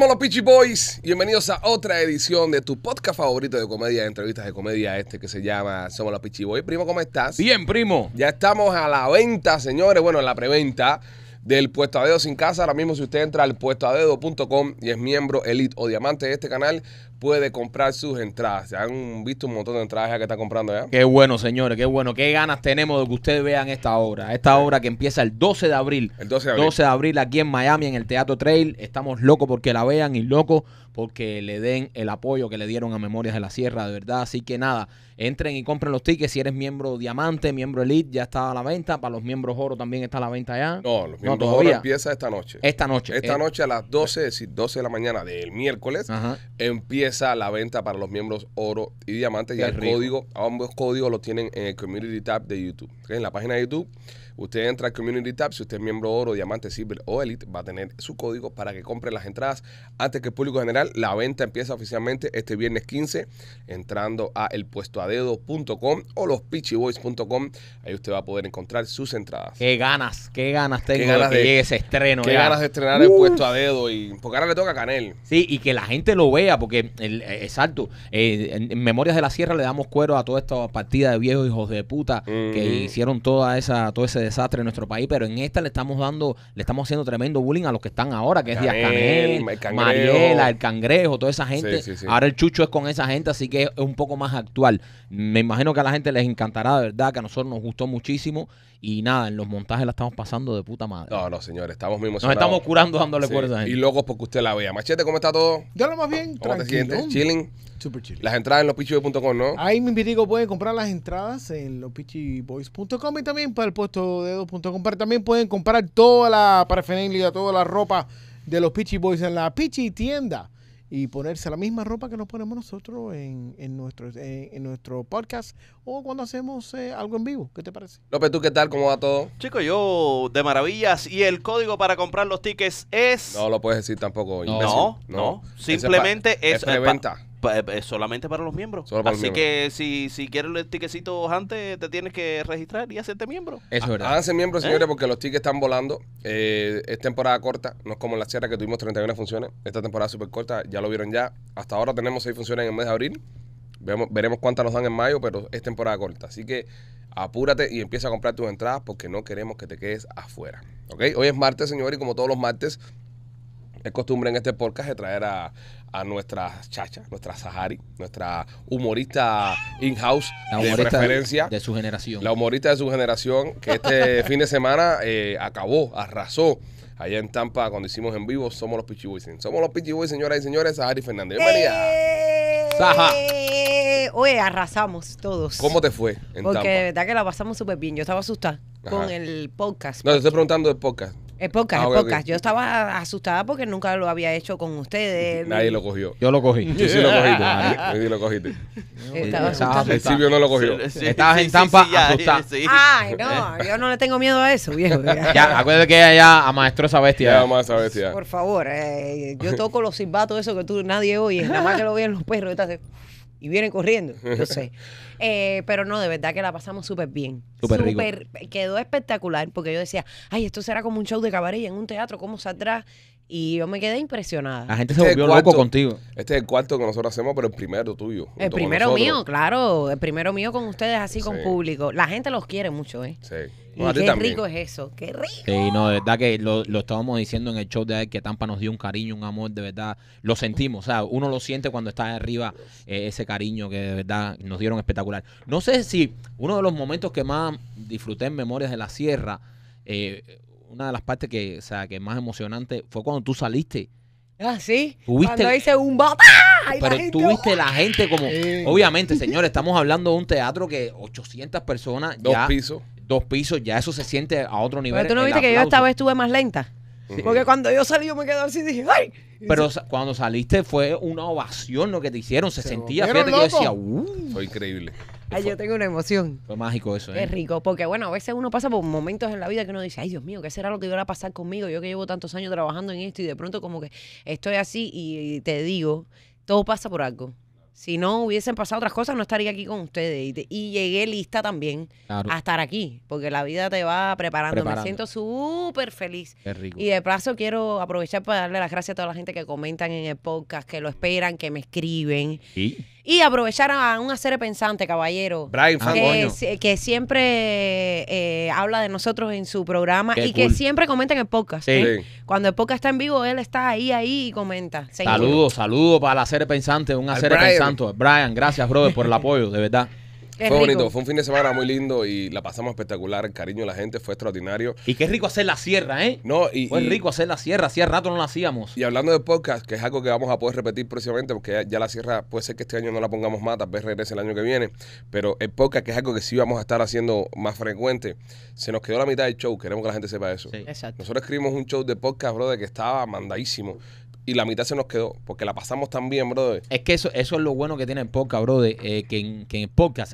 somos los Peachy Boys. Bienvenidos a otra edición de tu podcast favorito de comedia, entrevistas de comedia, este que se llama Somos los Peachy Boys. Primo, ¿cómo estás? Bien, primo. Ya estamos a la venta, señores. Bueno, en la preventa del Puesto a Dedo sin casa. Ahora mismo, si usted entra al puestoadedo.com y es miembro elite o diamante de este canal, puede comprar sus entradas. Se han visto un montón de entradas que está comprando ya. Qué bueno, señores, qué bueno. Qué ganas tenemos de que ustedes vean esta obra. Esta obra que empieza el 12 de abril. El 12 de abril. 12 de abril aquí en Miami, en el Teatro Trail. Estamos locos porque la vean y locos porque le den el apoyo que le dieron a Memorias de la Sierra, de verdad. Así que nada, Entren y compren los tickets. Si eres miembro diamante, miembro elite, ya está a la venta. Para los miembros oro también está a la venta ya. No, los miembros oro empieza esta noche. Esta noche. Esta eh, noche a las 12, es decir, 12 de la mañana del miércoles, empieza la venta para los miembros oro y diamante. Y el código, ambos códigos lo tienen en el Community Tab de YouTube. En la página de YouTube Usted entra al Community Tab, si usted es miembro oro, diamante, silver o elite, va a tener su código para que compre las entradas antes que el público general. La venta empieza oficialmente este viernes 15, entrando a elpuestoadedo.com o lospitchyboys.com Ahí usted va a poder encontrar sus entradas. Qué ganas, qué ganas tengo de que llegue ese estreno. Qué ganas de estrenar el puesto a dedo y porque ahora le toca a Canel. Sí, y que la gente lo vea, porque eh, exacto, eh, en, Memorias de la Sierra le damos cuero a toda esta partida de viejos hijos de puta que hicieron toda esa, todo ese desastre en nuestro país, pero en esta le estamos dando, le estamos haciendo tremendo bullying a los que están ahora, que es Díaz Canel, Mariela, el Cangrejo, toda esa gente. Ahora el Chucho es con esa gente, así que es un poco más actual. Me imagino que a la gente les encantará, de verdad, que a nosotros nos gustó muchísimo. Y nada, en los montajes la estamos pasando de puta madre. No, no, señores, estamos muy Nos estamos curando dándole sí. fuerza. Y locos porque usted la vea. Machete, ¿cómo está todo? Yo lo más bien, ¿Cómo ¿Chilling? Super chilling. Las entradas en lospichiboys.com, ¿no? Ahí, me invitigo, pueden comprar las entradas en lospichiboys.com y también para el puesto de Pero también pueden comprar toda la parafernalia, toda la ropa de los Pichi Boys en la Pichi Tienda y ponerse la misma ropa que nos ponemos nosotros en, nuestro, en, nuestro podcast o cuando hacemos eh, algo en vivo. ¿Qué te parece? López, ¿tú qué tal? ¿Cómo va todo? Chico, yo de maravillas. Y el código para comprar los tickets es... No lo puedes decir tampoco. No, no, no. Simplemente es... es eh, eh, solamente para los miembros. Así que si, si quieres los tiquecitos antes, te tienes que registrar y hacerte miembro. Háganse miembros, ¿Eh? señores, porque los tickets están volando. es temporada corta, no es como en la sierra que tuvimos 31 funciones. Esta temporada súper corta, ya lo vieron ya. Hasta ahora tenemos 6 funciones en el mes de abril. veremos cuántas nos dan en mayo, pero es temporada corta. Así que apúrate y empieza a comprar tus entradas porque no queremos que te quedes afuera. ¿Ok? Hoy es martes, señores, y como todos los martes, es costumbre en este podcast de traer a a nuestra chacha, nuestra Sahari, nuestra humorista in-house de De, su generación. La humorista de su generación, que este fin de semana eh, acabó, arrasó. Allá en Tampa, cuando hicimos en vivo, somos los Pichi Somos los Pichi señoras y señores. Sahari Fernández. Bienvenida. Zaha. Eh, Oye, arrasamos todos. ¿Cómo te fue Porque de verdad que la pasamos súper bien. Yo estaba asustada con el podcast. No, te estoy preguntando del podcast. Es época. Ah, yo estaba asustada porque nunca lo había hecho con ustedes. Nadie lo cogió. Yo lo cogí. sí lo cogí. sí lo cogiste. Estaba asustada. El no lo cogió. Estabas en Tampa, asustada. Ay, no, yo no le tengo miedo a eso, viejo. acuérdate que ella a amaestró esa bestia. Ya a Por favor, eh, yo toco los silbatos, eso que tú nadie oye, nada más que lo oyen los perros y vienen corriendo. Yo sé. Eh, pero no, de verdad que la pasamos súper bien. Súper Quedó espectacular porque yo decía, ay, esto será como un show de cabaret en un teatro, ¿cómo saldrá? Y yo me quedé impresionada. La gente se este volvió loco contigo. Este es el cuarto que nosotros hacemos, pero el primero tuyo. El primero mío, claro. El primero mío con ustedes, así con público. La gente los quiere mucho, ¿eh? Sí. Y qué rico es eso, qué rico. Sí, no, de verdad que lo, estábamos diciendo en el show de ayer, que Tampa nos dio un cariño, un amor, de verdad. Lo sentimos, o sea, uno lo siente cuando está arriba eh, ese cariño que de verdad nos dieron espectacular. No sé si uno de los momentos que más disfruté en Memorias de la Sierra, eh, una de las partes que, o sea, que más emocionante fue cuando tú saliste. Ah, sí. ¿Tuviste? Cuando hice un bata. ¡ah! Pero tú tuviste la gente como. Obviamente, señores, estamos hablando de un teatro que 800 personas. Dos pisos. Dos pisos, ya eso se siente a otro nivel. Pero tú no viste que yo esta vez estuve más lenta. Porque cuando yo salí, yo me quedé así y dije, ¡ay! Pero cuando saliste fue una ovación lo que te hicieron. Se, sentía, fíjate que yo decía, ¡uh! Fue increíble. Ay, yo tengo una emoción. Fue mágico eso, ¿eh? Qué rico. Porque, bueno, a veces uno pasa por momentos en la vida que uno dice, ay, Dios mío, ¿qué será lo que iba a pasar conmigo? Yo que llevo tantos años trabajando en esto y de pronto como que estoy así y te digo, todo pasa por algo. Si no hubiesen pasado otras cosas, no estaría aquí con ustedes. Y, llegué lista también a estar aquí, porque la vida te va preparando. Me siento súper feliz. Qué rico. Y de plazo quiero aprovechar para darle las gracias a toda la gente que comentan en el podcast, que lo esperan, que me escriben. sí. Y aprovechar a un hacer pensante, caballero. Brian que, que siempre eh, habla de nosotros en su programa y que siempre comenta en el podcast. ¿eh? Cuando el podcast está en vivo, él está ahí, ahí y comenta. Saludos, saludos para el hacer pensante, un hacer pensante. Brian, gracias, brother, por el apoyo, de verdad fue bonito, fue un fin de semana muy lindo y la pasamos espectacular. El cariño de la gente fue extraordinario. Y qué rico hacer la sierra, ¿eh? No, y, fue rico hacer la sierra, hacía rato no la hacíamos. Y hablando de podcast, que es algo que vamos a poder repetir próximamente, porque ya, la sierra puede ser que este año no la pongamos más, tal vez regrese el año que viene, pero el podcast, que es algo que sí vamos a estar haciendo más frecuente, se nos quedó la mitad del show, queremos que la gente sepa eso. Sí. Exacto. Nosotros escribimos un show de podcast, brother, que estaba mandadísimo y la mitad se nos quedó, porque la pasamos tan bien, brother. Es que eso, eso es lo bueno que tiene el podcast, brother, eh, que, en, que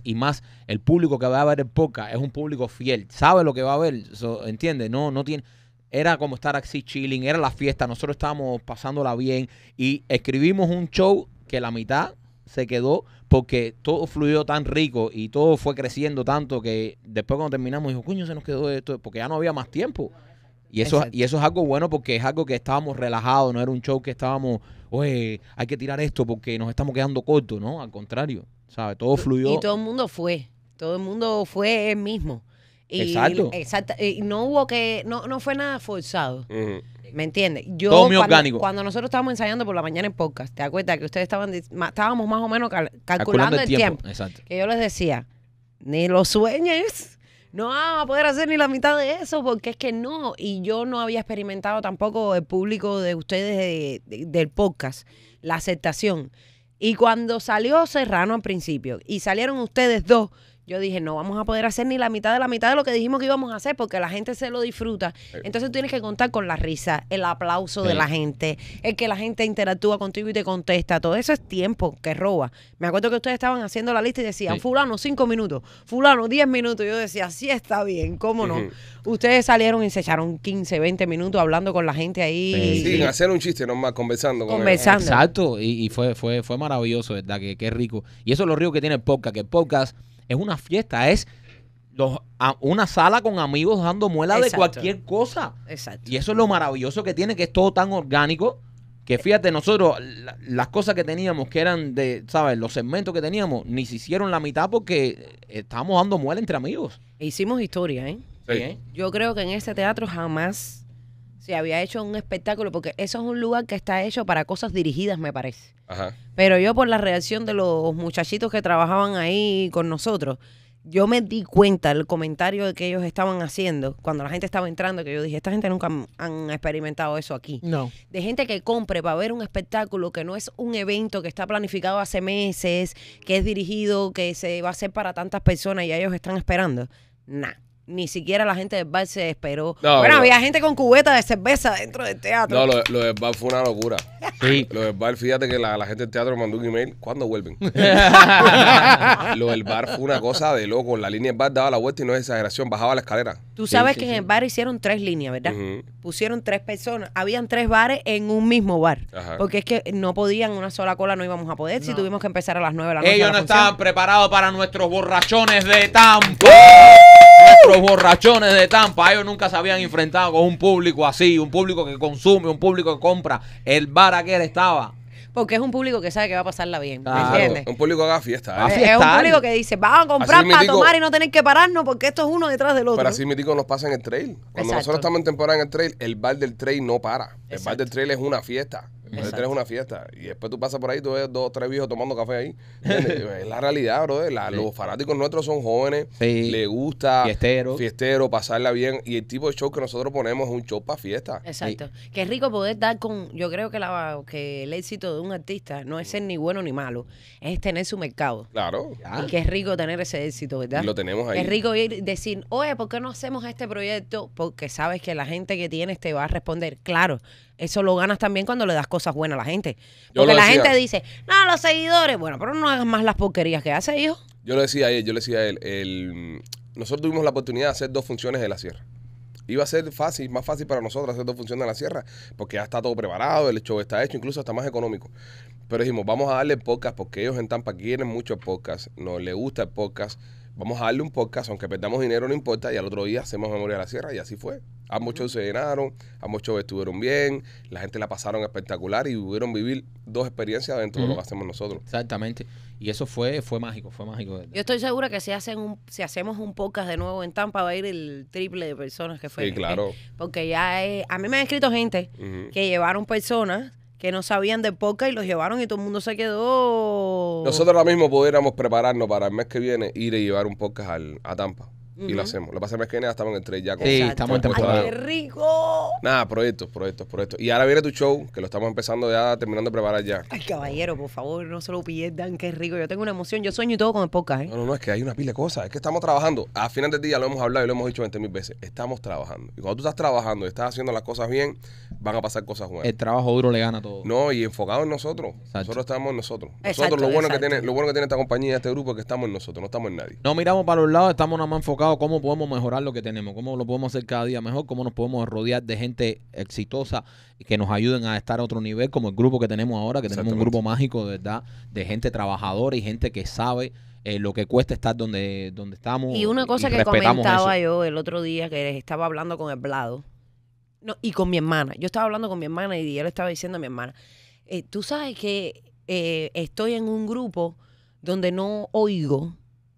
y más el público que va a ver el podcast, es un público fiel, sabe lo que va a ver, so, ¿entiendes? No, no tiene... Era como estar así chilling, era la fiesta, nosotros estábamos pasándola bien y escribimos un show que la mitad se quedó porque todo fluyó tan rico y todo fue creciendo tanto que después cuando terminamos dijo, coño, se nos quedó esto porque ya no había más tiempo. Y eso, y eso es algo bueno porque es algo que estábamos relajados, no era un show que estábamos, oye, hay que tirar esto porque nos estamos quedando cortos, ¿no? Al contrario, ¿sabes? Todo fluyó. Y todo el mundo fue, todo el mundo fue el mismo. Y, exacto. Y no hubo que, no, no fue nada forzado. ¿Me entiendes? Yo cuando, orgánico. cuando nosotros estábamos ensayando por la mañana en podcast, ¿te acuerdas que ustedes estaban estábamos más o menos calculando, el, tiempo, tiempo? Exacto. Que yo les decía, ni lo sueñes no vamos a poder hacer ni la mitad de eso porque es que no. Y yo no había experimentado tampoco el público de ustedes del podcast, la aceptación. Y cuando salió Serrano al principio y salieron ustedes dos yo dije, no vamos a poder hacer ni la mitad de la mitad de lo que dijimos que íbamos a hacer porque la gente se lo disfruta. Eh. Entonces tienes que contar con la risa, el aplauso de la gente, el que la gente interactúa contigo y te contesta. Todo eso es tiempo que roba. Me acuerdo que ustedes estaban haciendo la lista y decían, fulano, cinco minutos, fulano, diez minutos. Yo decía, sí está bien, cómo no. Ustedes salieron y se echaron 15, 20 minutos hablando con la gente ahí. sin hacer un chiste nomás, conversando. Con conversando. Exacto, y, fue, fue, fue maravilloso, ¿verdad? Que qué rico. Y eso es lo rico que tiene el podcast, que el podcast es una fiesta, es una sala con amigos dando muela de cualquier cosa. Exacto. Y eso es lo maravilloso que tiene, que es todo tan orgánico. Que eh. fíjate, nosotros las cosas que teníamos, que eran de, ¿sabes? Los segmentos que teníamos, ni se hicieron la mitad porque eh, estábamos dando muela entre amigos. Hicimos historia, ¿eh? Sí. Yo creo que en este teatro jamás se había hecho un espectáculo, porque eso es un lugar que está hecho para cosas dirigidas, me parece. Pero yo por la reacción de los muchachitos que trabajaban ahí con nosotros, yo me di cuenta el comentario que ellos estaban haciendo cuando la gente estaba entrando, que yo dije, esta gente nunca han, experimentado eso aquí. No. De gente que compre para ver un espectáculo que no es un evento que está planificado hace meses, que es dirigido, que se va a hacer para tantas personas y ellos están esperando. nada ni siquiera la gente del bar se esperó. bueno, había gente con cubeta de cerveza dentro del teatro. No, lo, del bar fue una locura. Sí. Lo del bar, fíjate que la, gente del teatro mandó un email, ¿cuándo vuelven? lo del bar fue una cosa de loco. La línea del bar daba la vuelta y no es exageración, bajaba la escalera. Tú sabes que en el bar hicieron tres líneas, ¿verdad? Pusieron tres personas. Habían tres bares en un mismo bar. Porque es que no podían, una sola cola no íbamos a poder si tuvimos que empezar a las nueve de la noche. Ellos no estaban preparados para nuestros borrachones de tampoco. Los borrachones de Tampa. Ellos nunca se habían enfrentado con un público así, un público que consume, un público que compra. El bar él estaba porque es un público que sabe que va a pasarla bien. Un público que haga fiesta. ¿eh? Es, un público que dice, vamos a comprar para tomar y no tener que pararnos porque esto es uno detrás del otro. Pero así mítico, nos pasa en el trail. Cuando nosotros estamos en temporada en el trail, el bar del trail no para. El bar del trail es una fiesta tienes una fiesta y después tú pasas por ahí, tú ves dos, tres viejos tomando café ahí. es la realidad, bro. Los fanáticos nuestros son jóvenes, sí. le gusta fiestero. fiestero, pasarla bien. Y el tipo de show que nosotros ponemos es un show para fiesta. Exacto. Qué rico poder dar con. Yo creo que, el éxito de un artista no es ser ni bueno ni malo, es tener su mercado. Claro. Y qué rico tener ese éxito, ¿verdad? lo tenemos ahí. Qué rico ir decir, oye, ¿por qué no hacemos este proyecto? Porque sabes que la gente que tienes te va a responder. Claro, eso lo ganas también cuando le das cosas buenas a la gente. Porque la gente dice, no, los seguidores, bueno, pero no hagas más las porquerías que hace, hijo. Yo le decía a él, yo le decía a él, el, nosotros tuvimos la oportunidad de hacer dos funciones de la sierra iba a ser fácil, más fácil para nosotros hacer dos funciones de la sierra, porque ya está todo preparado, el show está hecho, incluso está más económico. Pero dijimos, vamos a darle pocas podcast porque ellos en Tampa quieren mucho pocas podcast, nos le gusta el podcast vamos a darle un podcast, aunque perdamos dinero, no importa, y al otro día hacemos Memoria de la Sierra, y así fue. Ambos shows se llenaron, ambos shows estuvieron bien, la gente la pasaron espectacular y pudieron vivir dos experiencias dentro de lo que hacemos nosotros. Exactamente. Y eso fue, fue mágico, fue mágico. Yo estoy segura que si hacen un, si hacemos un podcast de nuevo en Tampa va a ir el triple de personas que fue. Sí, claro. Porque ya eh, a mí me han escrito gente que llevaron personas que no sabían de podcast y los llevaron y todo el mundo se quedó. Nosotros ahora mismo pudiéramos prepararnos para el mes que viene ir y llevar un podcast al, a Tampa y lo hacemos. Lo que pasa es que nada, estamos en el 3 ya. Con, sí, estamos en pues, pues, ¡Qué pues, rico! Nada, proyectos, proyectos, proyectos. Y ahora viene tu show, que lo estamos empezando ya, terminando de preparar ya. Ay, caballero, por favor, no se lo pierdan, qué rico. Yo tengo una emoción, yo sueño y todo con el podcast, ¿eh? No, no, no, es que hay una pila de cosas. Es que estamos trabajando. A final del día lo hemos hablado y lo hemos dicho 20.000 mil veces. Estamos trabajando. Y cuando tú estás trabajando y estás haciendo las cosas bien, van a pasar cosas buenas. El trabajo duro le gana a todo. No, y enfocado en nosotros. Nosotros estamos en nosotros. Nosotros, lo, bueno que tiene, lo bueno que tiene esta compañía, este grupo, es que estamos en nosotros, no estamos en nadie. No miramos para los lados, estamos nada más enfocados cómo podemos mejorar lo que tenemos, cómo lo podemos hacer cada día mejor, cómo nos podemos rodear de gente exitosa y que nos ayuden a estar a otro nivel, como el grupo que tenemos ahora, que tenemos un grupo mágico, de verdad, de gente trabajadora y gente que sabe eh, lo que cuesta estar donde, donde estamos. Y una cosa que comentaba yo el otro día, que estaba hablando con el Blado no, y con mi hermana. Yo estaba hablando con mi hermana y yo le estaba diciendo a mi hermana, eh, tú sabes que eh, estoy en un grupo donde no oigo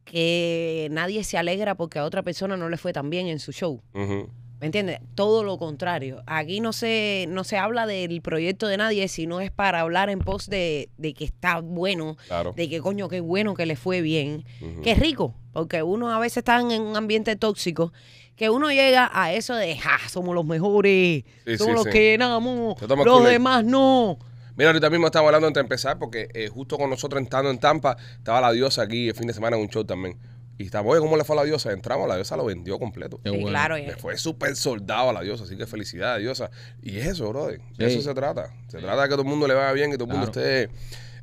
que nadie se alegra porque a otra persona no le fue tan bien en su show. ¿Me entiendes? Todo lo contrario. Aquí no se, no se habla del proyecto de nadie, sino es para hablar en post de, que está bueno, de que coño, qué bueno que le fue bien, que qué rico, porque uno a veces está en un ambiente tóxico que uno llega a eso de, ja, ah, somos los mejores, somos los que llenamos, los demás no, Mira, ahorita mismo estamos hablando antes de empezar, porque eh, justo con nosotros entrando en Tampa, estaba la diosa aquí el fin de semana en un show también. Y estamos, oye, ¿cómo le fue a la diosa? Entramos, la diosa lo vendió completo. Sí, claro. fue súper soldado a la diosa, así que felicidad diosa. Y eso, brother. De eso se trata. Se trata de que todo el mundo le vaya bien, que todo el mundo esté,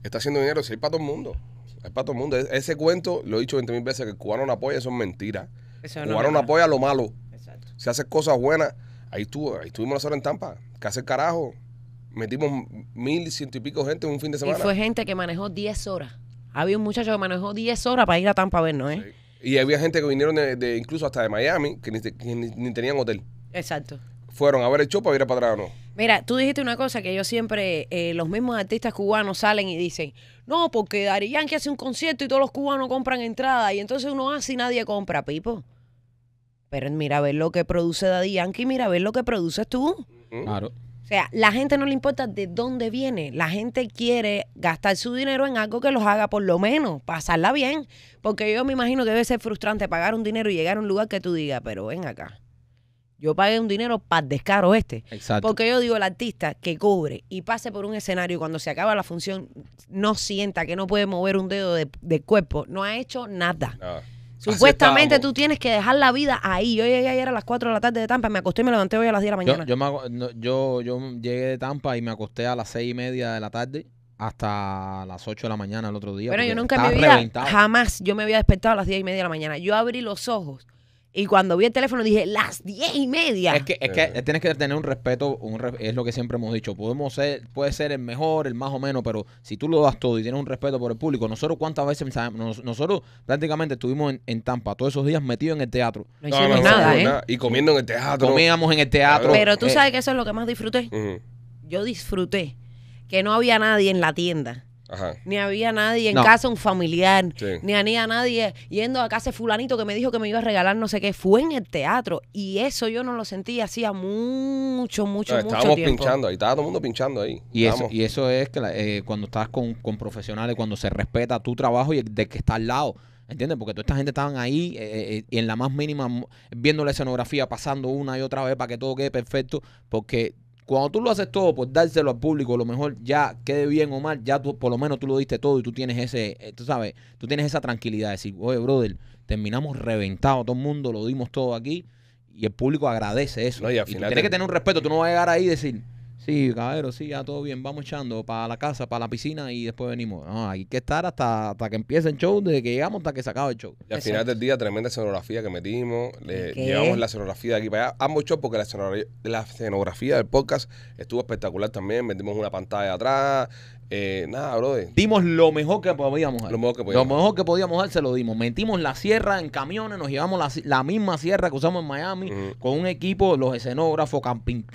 está haciendo dinero. Si hay para todo el mundo. Es para todo el mundo. E-, ese cuento, lo he dicho 20.000 mil veces, que el cubano no apoya, eso es mentira. Eso cubano no, apoya lo malo. Exacto. Si haces cosas buenas, ahí, estuvo, ahí estuvimos nosotros en Tampa. ¿Qué hace el carajo? metimos mil ciento y pico gente en un fin de semana. Y fue gente que manejó 10 horas. Había un muchacho que manejó 10 horas para ir a Tampa a vernos, ¿eh? Y había gente que vinieron de, incluso hasta de Miami, que ni, tenían hotel. Exacto fueron a ver el show para ir para atrás o no. Mira, tú dijiste una cosa que yo siempre, eh, los mismos artistas cubanos salen y dicen, no, porque Daddy Yankee hace un concierto y todos los cubanos compran entrada y entonces uno hace y nadie compra, Pipo. Pero mira, a ver lo que produce Daddy Yankee, mira, a ver lo que produces tú. Claro. O sea, la gente no le importa de dónde viene. La gente quiere gastar su dinero en algo que los haga por lo menos pasarla bien. Porque yo me imagino que debe ser frustrante pagar un dinero y llegar a un lugar que tú digas, pero ven acá. Yo pagué un dinero para descaro este. Exacto. Porque yo digo, el artista que cubre y pase por un escenario cuando se acaba la función no sienta que no puede mover un dedo de, cuerpo, no ha hecho nada. Supuestamente tú tienes que dejar la vida ahí. Yo llegué ayer a las 4 de la tarde de Tampa, me acosté y me levanté hoy a las 10 de la mañana. Yo, yo, llegué de Tampa y me acosté a las 6 y media de la tarde hasta las 8 de la mañana el otro día. Pero yo nunca me había jamás yo me había despertado a las 10 y media de la mañana. Yo abrí los ojos y cuando vi el teléfono dije, las diez y media. Es que, es que tienes que tener un respeto, es lo que siempre hemos dicho. Podemos ser, puede ser el mejor, el más o menos, pero si tú lo das todo y tienes un respeto por el público, nosotros cuántas veces nosotros prácticamente estuvimos en, Tampa todos esos días metidos en el teatro. No hicimos nada, ¿eh? Y comiendo en el teatro. Comíamos en el teatro. Pero tú eh. sabes que eso es lo que más disfruté. Yo disfruté que no había nadie en la tienda. Ni había nadie en casa, un familiar, ni había nadie yendo a casa fulanito que me dijo que me iba a regalar no sé qué. Fue en el teatro y eso yo no lo sentí hacía mucho, mucho, tiempo. Estábamos pinchando, ahí estaba todo el mundo pinchando ahí. Y, eso, y eso es que eh, cuando estás con, profesionales, cuando se respeta tu trabajo y el de que está al lado. ¿Entiendes? Porque toda esta gente estaban ahí eh, eh en la más mínima, viendo la escenografía, pasando una y otra vez para que todo quede perfecto, porque cuando tú lo haces todo por pues, dárselo al público, a lo mejor ya quede bien o mal, ya tú, por lo menos tú lo diste todo y tú tienes ese, eh, tú sabes, tú tienes esa tranquilidad de decir, oye, brother, terminamos reventado todo el mundo, lo dimos todo aquí y el público agradece eso. y, tienes que tener un respeto, tú no vas a llegar ahí y decir, Sí, cabrero, sí, ya todo bien. Vamos echando para la casa, para la piscina y después venimos. No, hay que estar hasta, hasta que empiece el show, desde que llegamos hasta que se acaba el show. al final del día, tremenda escenografía que metimos. llevamos la escenografía de aquí para allá. Ambos shows, porque la escenografía, del podcast estuvo espectacular también. Metimos una pantalla atrás. Eh, nada, brother. Dimos lo mejor que podíamos hacer Lo mejor que podíamos, lo se lo dimos. Metimos la sierra en camiones, nos llevamos la, misma sierra que usamos en Miami, con un equipo, los escenógrafos,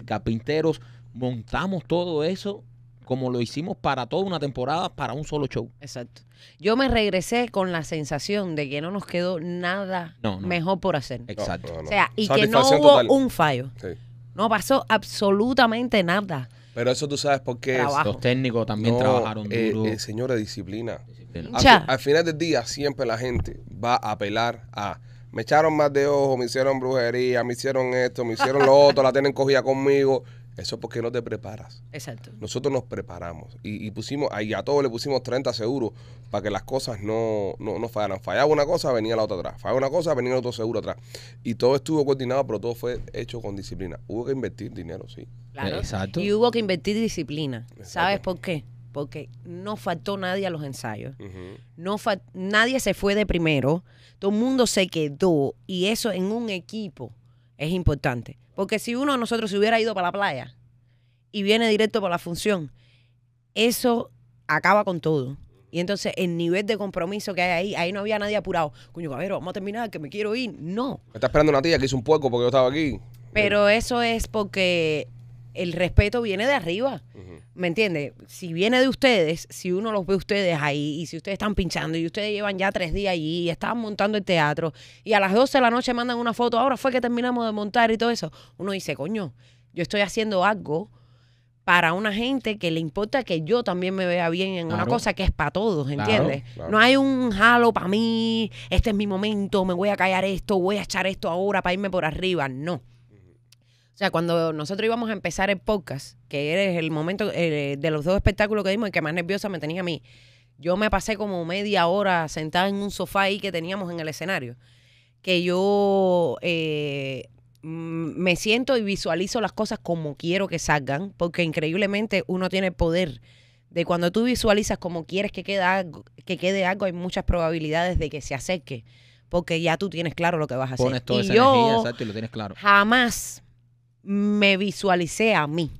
carpinteros montamos todo eso como lo hicimos para toda una temporada, para un solo show. Exacto. Yo me regresé con la sensación de que no nos quedó nada mejor por hacer. Exacto. o sea, y que no hubo un fallo. No pasó absolutamente nada. Pero eso tú sabes porque Los técnicos también trabajaron eh, duro. Eh, eh, disciplina. Al, al final del día, siempre la gente va a apelar a me echaron más de ojo, me hicieron brujería, me hicieron esto, me hicieron lo otro, la tienen cogida conmigo. Eso es porque no te preparas. Exacto. Nosotros nos preparamos y, pusimos, ahí a todos le pusimos 30 seguros para que las cosas no, no, no, fallaran. Fallaba una cosa, venía la otra atrás. Fallaba una cosa, venía el otro seguro atrás. Y todo estuvo coordinado, pero todo fue hecho con disciplina. Hubo que invertir dinero, sí. Claro. Exacto. Y hubo que invertir disciplina. ¿Sabes por qué? porque no faltó nadie a los ensayos. nadie se fue de primero. Todo el mundo se quedó. Y eso en un equipo es importante. Porque si uno de nosotros se hubiera ido para la playa y viene directo para la función, eso acaba con todo. Y entonces el nivel de compromiso que hay ahí, ahí no había nadie apurado. Coño, cabrero, vamos a terminar, que me quiero ir. No. Me está esperando una tía que hizo un puerco porque yo estaba aquí. Pero eso es porque el respeto viene de arriba. ¿me entiende? Si viene de ustedes, si uno los ve ustedes ahí y si ustedes están pinchando y ustedes llevan ya tres días allí y estaban montando el teatro y a las 12 de la noche mandan una foto, ahora fue que terminamos de montar y todo eso, uno dice, coño, yo estoy haciendo algo para una gente que le importa que yo también me vea bien en una cosa que es para todos, ¿entiendes? No hay un jalo para mí, este es mi momento, me voy a callar esto, voy a echar esto ahora para irme por arriba, no. O sea, cuando nosotros íbamos a empezar el podcast, que eres el momento eh, de los dos espectáculos que dimos, y que más nerviosa me tenía a mí, yo me pasé como media hora sentada en un sofá ahí que teníamos en el escenario, que yo eh, mm, me siento y visualizo las cosas como quiero que salgan, porque increíblemente uno tiene poder de cuando tú visualizas como quieres que quede algo, hay muchas probabilidades de que se acerque, porque ya tú tienes claro lo que vas a hacer. Pones toda y esa energía, exacto, y lo tienes claro. Jamás me visualicé a mí.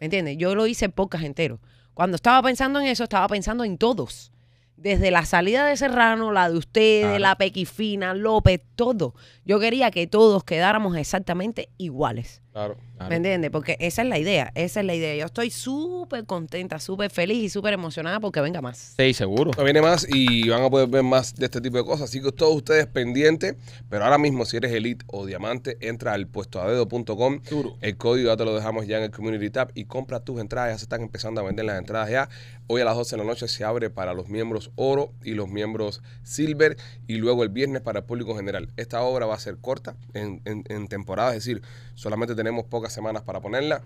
¿Me entiendes? Yo lo hice pocas enteros. Cuando estaba pensando en eso, estaba pensando en todos. Desde la salida de Serrano, la de ustedes, la Pequifina, López, todo. Yo quería que todos quedáramos exactamente iguales. Claro, ¿Me entiendes? Porque esa es la idea, esa es la idea. Yo estoy súper contenta, súper feliz y súper emocionada porque venga más. Sí, seguro. Viene más y van a poder ver más de este tipo de cosas. Así que todos ustedes pendientes, pero ahora mismo si eres elite o diamante, entra al puestoadedo.com. El código ya te lo dejamos ya en el Community Tab y compra tus entradas. Ya se están empezando a vender las entradas ya. Hoy a las 12 de la noche se abre para los miembros oro y los miembros silver y luego el viernes para el público general. Esta obra va a ser corta en, en temporada, es decir, solamente tenemos pocas semanas para ponerla.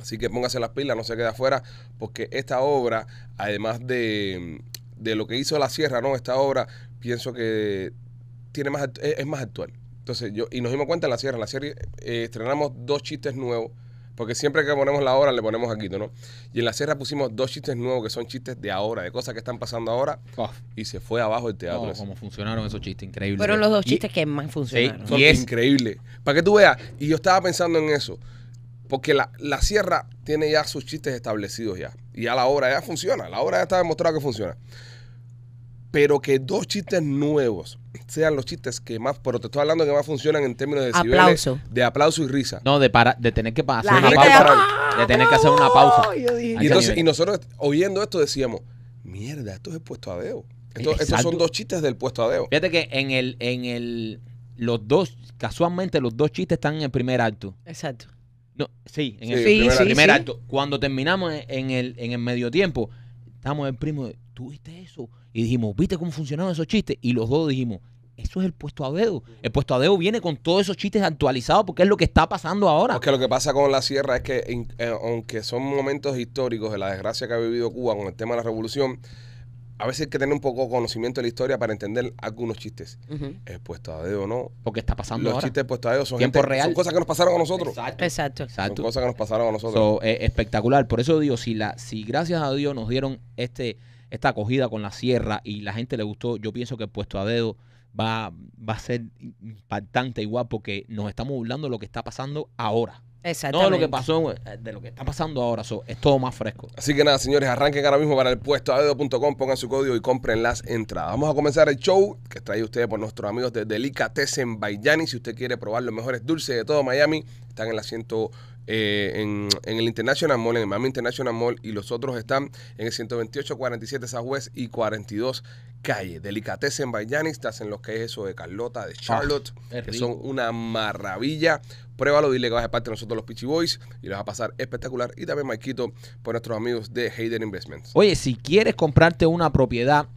Así que póngase las pilas, no se quede afuera, porque esta obra, además de, de lo que hizo La Sierra, ¿no? Esta obra, pienso que tiene más, es, más actual. Entonces, yo, y nos dimos cuenta en La Sierra, La serie eh, estrenamos dos chistes nuevos porque siempre que ponemos la obra, le ponemos aquí, ¿no? Y en la sierra pusimos dos chistes nuevos que son chistes de ahora, de cosas que están pasando ahora. Y se fue abajo el teatro. cómo funcionaron esos chistes, increíble. Fueron los dos chistes que más funcionaron. Sí, son increíble. Para que tú veas, y yo estaba pensando en eso, porque la, la sierra tiene ya sus chistes establecidos ya. Y ya la obra ya funciona, la obra ya está demostrada que funciona pero que dos chistes nuevos sean los chistes que más, pero te estoy hablando que más funcionan en términos de aplauso. de aplauso y risa. No, de para, de tener que hacer una pausa. Ah, de tener que hacer una pausa. y, entonces, y nosotros oyendo esto decíamos, mierda, esto es el puesto a dedo. estos son dos chistes del puesto a dedo. Fíjate que en el, en el, los dos, casualmente los dos chistes están en el primer acto. Exacto. sí, en el, primer, acto. Cuando terminamos en el, en el medio tiempo, estamos en primo, ¿tú viste eso? Y dijimos, ¿viste cómo funcionaban esos chistes? Y los dos dijimos, eso es el puesto a dedo. El puesto a dedo viene con todos esos chistes actualizados porque es lo que está pasando ahora. Porque lo que pasa con la sierra es que, eh, aunque son momentos históricos de la desgracia que ha vivido Cuba con el tema de la revolución, a veces hay que tener un poco de conocimiento de la historia para entender algunos chistes. Eh, puesto a dedo, ¿no? Porque está pasando Los chistes puesto a dedo son, son cosas que nos pasaron a nosotros. Exacto. Exacto. Son cosas que nos pasaron a nosotros. Eh, espectacular. Por eso digo, si, la, gracias a Dios nos dieron este esta acogida con la sierra y la gente le gustó, yo pienso que puesto a dedo va, va a ser impactante igual porque nos estamos burlando lo que está pasando ahora. Todo lo que pasó, eh, de lo que está pasando ahora, es todo más fresco. Así que nada, señores, arranquen ahora mismo para el puesto aedo.com, pongan su código y compren las entradas. Vamos a comenzar el show que trae ustedes por nuestros amigos de Delicatessen Bayani. Si usted quiere probar los mejores dulces de todo Miami, están en la asiento eh, en, el International Mall, en el Miami International Mall, y los otros están en el 128, 47 Southwest y 42 Calle. Delicatessen en estás en lo los que es eso de Carlota, de ah, Charlotte, que son una maravilla. Pruébalo, dile que vas a parte de nosotros los Pitchy Boys y les va a pasar espectacular. Y también Maikito por nuestros amigos de Hayden Investments. Oye, si quieres comprarte una propiedad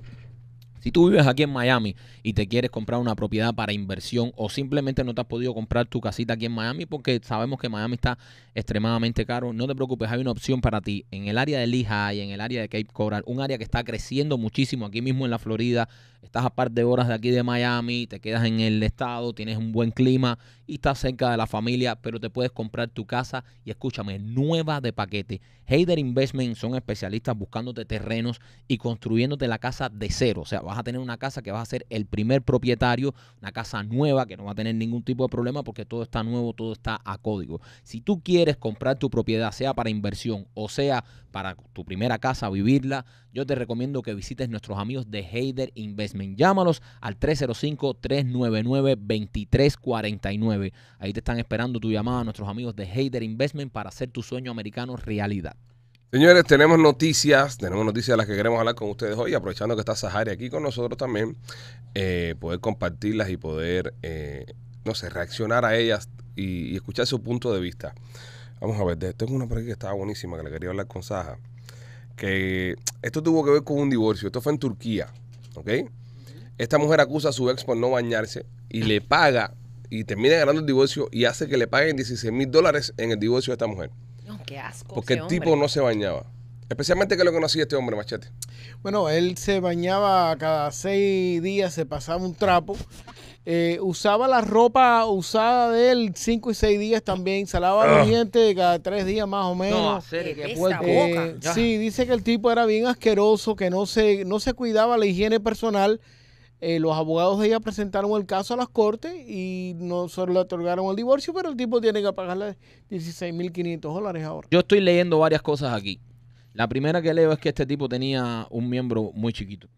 si tú vives aquí en Miami y te quieres comprar una propiedad para inversión o simplemente no te has podido comprar tu casita aquí en Miami porque sabemos que Miami está extremadamente caro, no te preocupes, hay una opción para ti en el área de Lehigh, en el área de Cape Coral, un área que está creciendo muchísimo aquí mismo en la Florida, estás a par de horas de aquí de Miami, te quedas en el estado, tienes un buen clima y estás cerca de la familia, pero te puedes comprar tu casa y escúchame, nueva de paquete. Hader Investment son especialistas buscándote terrenos y construyéndote la casa de cero. O sea, vas a tener una casa que vas a ser el primer propietario, una casa nueva que no va a tener ningún tipo de problema porque todo está nuevo, todo está a código. Si tú quieres comprar tu propiedad, sea para inversión o sea para tu primera casa, vivirla, yo te recomiendo que visites nuestros amigos de Hader Investment Investment. Llámalos al 305-399-2349. Ahí te están esperando tu llamada A nuestros amigos de Hader Investment para hacer tu sueño americano realidad. Señores, tenemos noticias, tenemos noticias de las que queremos hablar con ustedes hoy, aprovechando que está Sahari aquí con nosotros también, eh, poder compartirlas y poder, eh, no sé, reaccionar a ellas y, escuchar su punto de vista. Vamos a ver, tengo una por aquí que estaba buenísima, que le quería hablar con Saja, que esto tuvo que ver con un divorcio, esto fue en Turquía. ¿ok? Esta mujer acusa a su ex por no bañarse y le paga y termina ganando el divorcio y hace que le paguen 16 mil dólares en el divorcio de esta mujer. Oh, qué asco. Porque el tipo no se bañaba. Especialmente que lo conocía este hombre, Machete. Bueno, él se bañaba cada seis días, se pasaba un trapo eh, usaba la ropa usada de él 5 y 6 días también. Salaba lavaba los ah. cada tres días más o menos. No, eh, sí, dice que el tipo era bien asqueroso, que no se, no se cuidaba la higiene personal. Eh, los abogados de ella presentaron el caso a las cortes y no solo le otorgaron el divorcio, pero el tipo tiene que pagarle 16.500 dólares ahora. Yo estoy leyendo varias cosas aquí. La primera que leo es que este tipo tenía un miembro muy chiquito.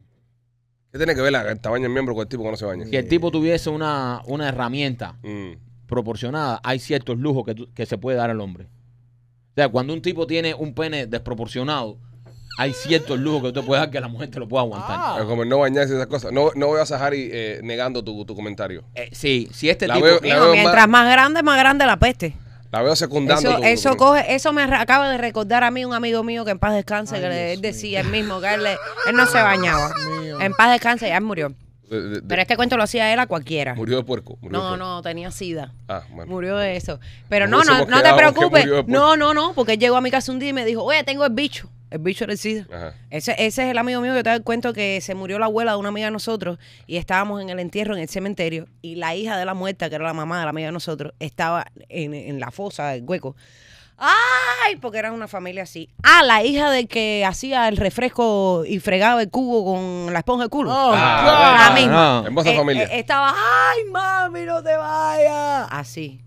¿Qué tiene que ver la- el tamaño del miembro con el tipo que no se baña? Si el tipo tuviese una, herramienta mm. proporcionada, hay ciertos lujos que, se puede dar al hombre. O sea, cuando un tipo tiene un pene desproporcionado, hay ciertos lujos que usted puede dar que la mujer te lo pueda aguantar. Ah. Como no bañarse esas cosas. No, no voy a Sahari eh, negando tu, comentario. Eh, sí, si este tipo... mientras más grande, más grande la peste. La veo secundando. Eso, coge, eso me acaba de recordar a mí un amigo mío que en paz descanse, que él decía él mismo que él, no se bañaba. En paz descanse, ya murió. pero este cuento lo hacía él a cualquiera. Murió de puerco. no, no, tenía sida. Ah, bueno. Murió de eso. Pero no, no, no te preocupes. No, no, no, porque él llegó a mi casa un día y me dijo, oye, tengo el bicho el bicho del Ese, es el amigo mío que te da el cuento que se murió la abuela de una amiga de nosotros y estábamos en el entierro en el cementerio y la hija de la muerta, que era la mamá de la amiga de nosotros, estaba en, la fosa, el hueco. ¡Ay! Porque era una familia así. Ah, la hija de que hacía el refresco y fregaba el cubo con la esponja de culo. Oh, ah, ah, ah, la misma. Eh, familia. Eh, estaba, ¡ay, mami, no te vayas! Así.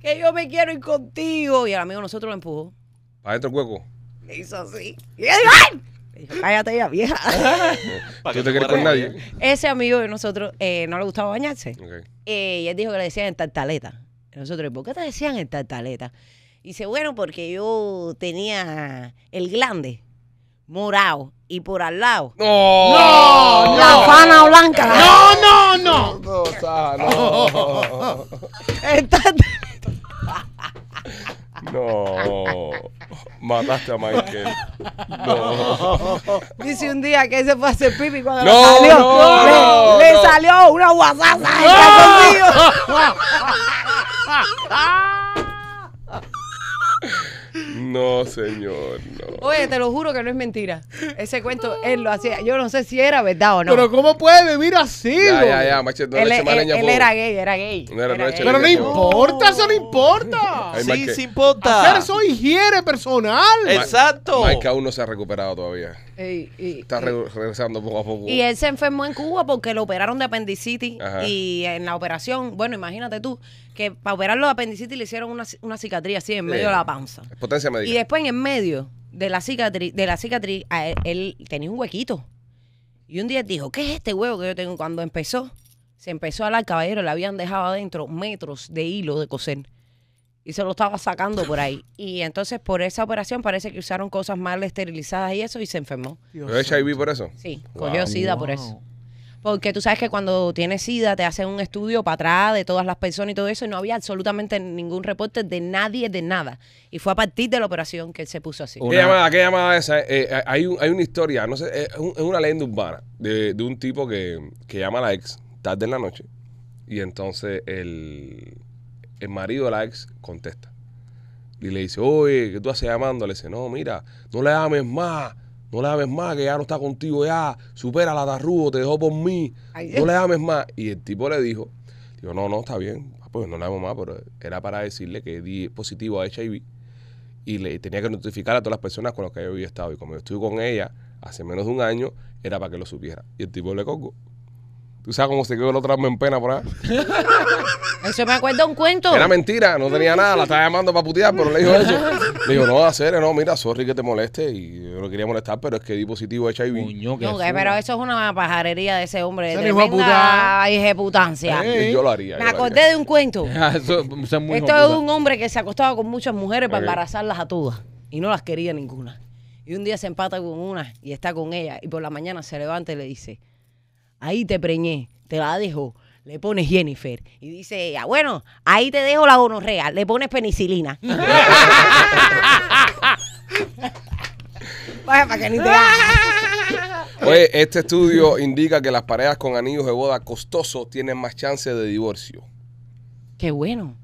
Que yo me quiero ir contigo. Y el amigo nosotros lo empujó. ¿Para dentro el hueco? Me hizo así. Y yo ¡ay! cállate ya, vieja. te quieres con nadie? Ese amigo de nosotros eh, no le gustaba bañarse. Eh, y él dijo que le decían el tartaleta. Y nosotros, ¿por qué te decían el tartaleta? Y dice, bueno, porque yo tenía el glande morado y por al lado. ¡No! no la fana blanca. No, no, no. Ah, no, no, no. no. No. Mataste a Michael. No. Dice un día que se fue a hacer pipi cuando no, le salió. No, le, le salió una guasaza. No, señor, no. Oye, te lo juro que no es mentira. Ese cuento él lo hacía. Yo no sé si era verdad o no. Pero ¿cómo puede vivir así? Ya, ya, ya, No e- él, era gay, era gay. No Pero no importa, eso no importa. Sí, sí importa. eso higiene personal. Exacto. que aún no se ha recuperado todavía. Está regresando poco a poco. Y él se enfermó en Cuba porque lo operaron de apendicitis y en la operación, bueno, imagínate tú, que para operar los apendicitis le hicieron una, una cicatriz así en medio de la panza. potencia Y después en medio de la cicatriz, de la cicatriz, él, tenía un huequito. Y un día dijo, ¿qué es este huevo que yo tengo? Cuando empezó, se empezó a hablar, caballero, le habían dejado adentro metros de hilo de coser. Y se lo estaba sacando por ahí. Y entonces por esa operación parece que usaron cosas mal esterilizadas y eso y se enfermó. ¿Pero HIV por eso? Sí, cogió sida por eso. Porque tú sabes que cuando tienes SIDA te hacen un estudio para atrás de todas las personas y todo eso, y no había absolutamente ningún reporte de nadie, de nada. Y fue a partir de la operación que él se puso así. ¿Qué llamada, qué llamada esa? Eh, eh, hay, una historia, no sé, es, una leyenda urbana de, un tipo que, que llama a la ex tarde en la noche y entonces el, el marido de la ex contesta. Y le dice, oye, ¿qué tú haces llamando? Le dice, no, mira, no le ames más no le ames más, que ya no está contigo ya, supera la tarrugo, te dejó por mí, no le ames más. Y el tipo le dijo, digo, no, no, está bien, pues no le amo más, pero era para decirle que di positivo a HIV y le tenía que notificar a todas las personas con las que yo había estado. Y como yo estuve con ella hace menos de un año, era para que lo supiera. Y el tipo le colgó. ¿Tú sabes cómo se quedó el otro en pena por ahí? Eso me acuerda un cuento. Era mentira, no tenía nada, la estaba llamando para putear, pero le dijo eso. Le dijo, no, hacer, no, mira, sorry que te moleste y yo no quería molestar, pero es que di positivo HIV. Coño, qué No, pero eso es una pajarería de ese hombre. Se Tremenda eh, Yo lo haría. Me acordé de un cuento. Ah, Esto es un hombre que se acostaba con muchas mujeres para embarazarlas a todas y no las quería ninguna. Y un día se empata con una y está con ella y por la mañana se levanta y le dice, ahí te preñé, te la dejo. Le pones Jennifer y dice ella, ah, bueno, ahí te dejo la gonorrea, le pones penicilina. Vaya, para que ni te Oye, este estudio indica que las parejas con anillos de boda costosos tienen más chances de divorcio. Qué bueno.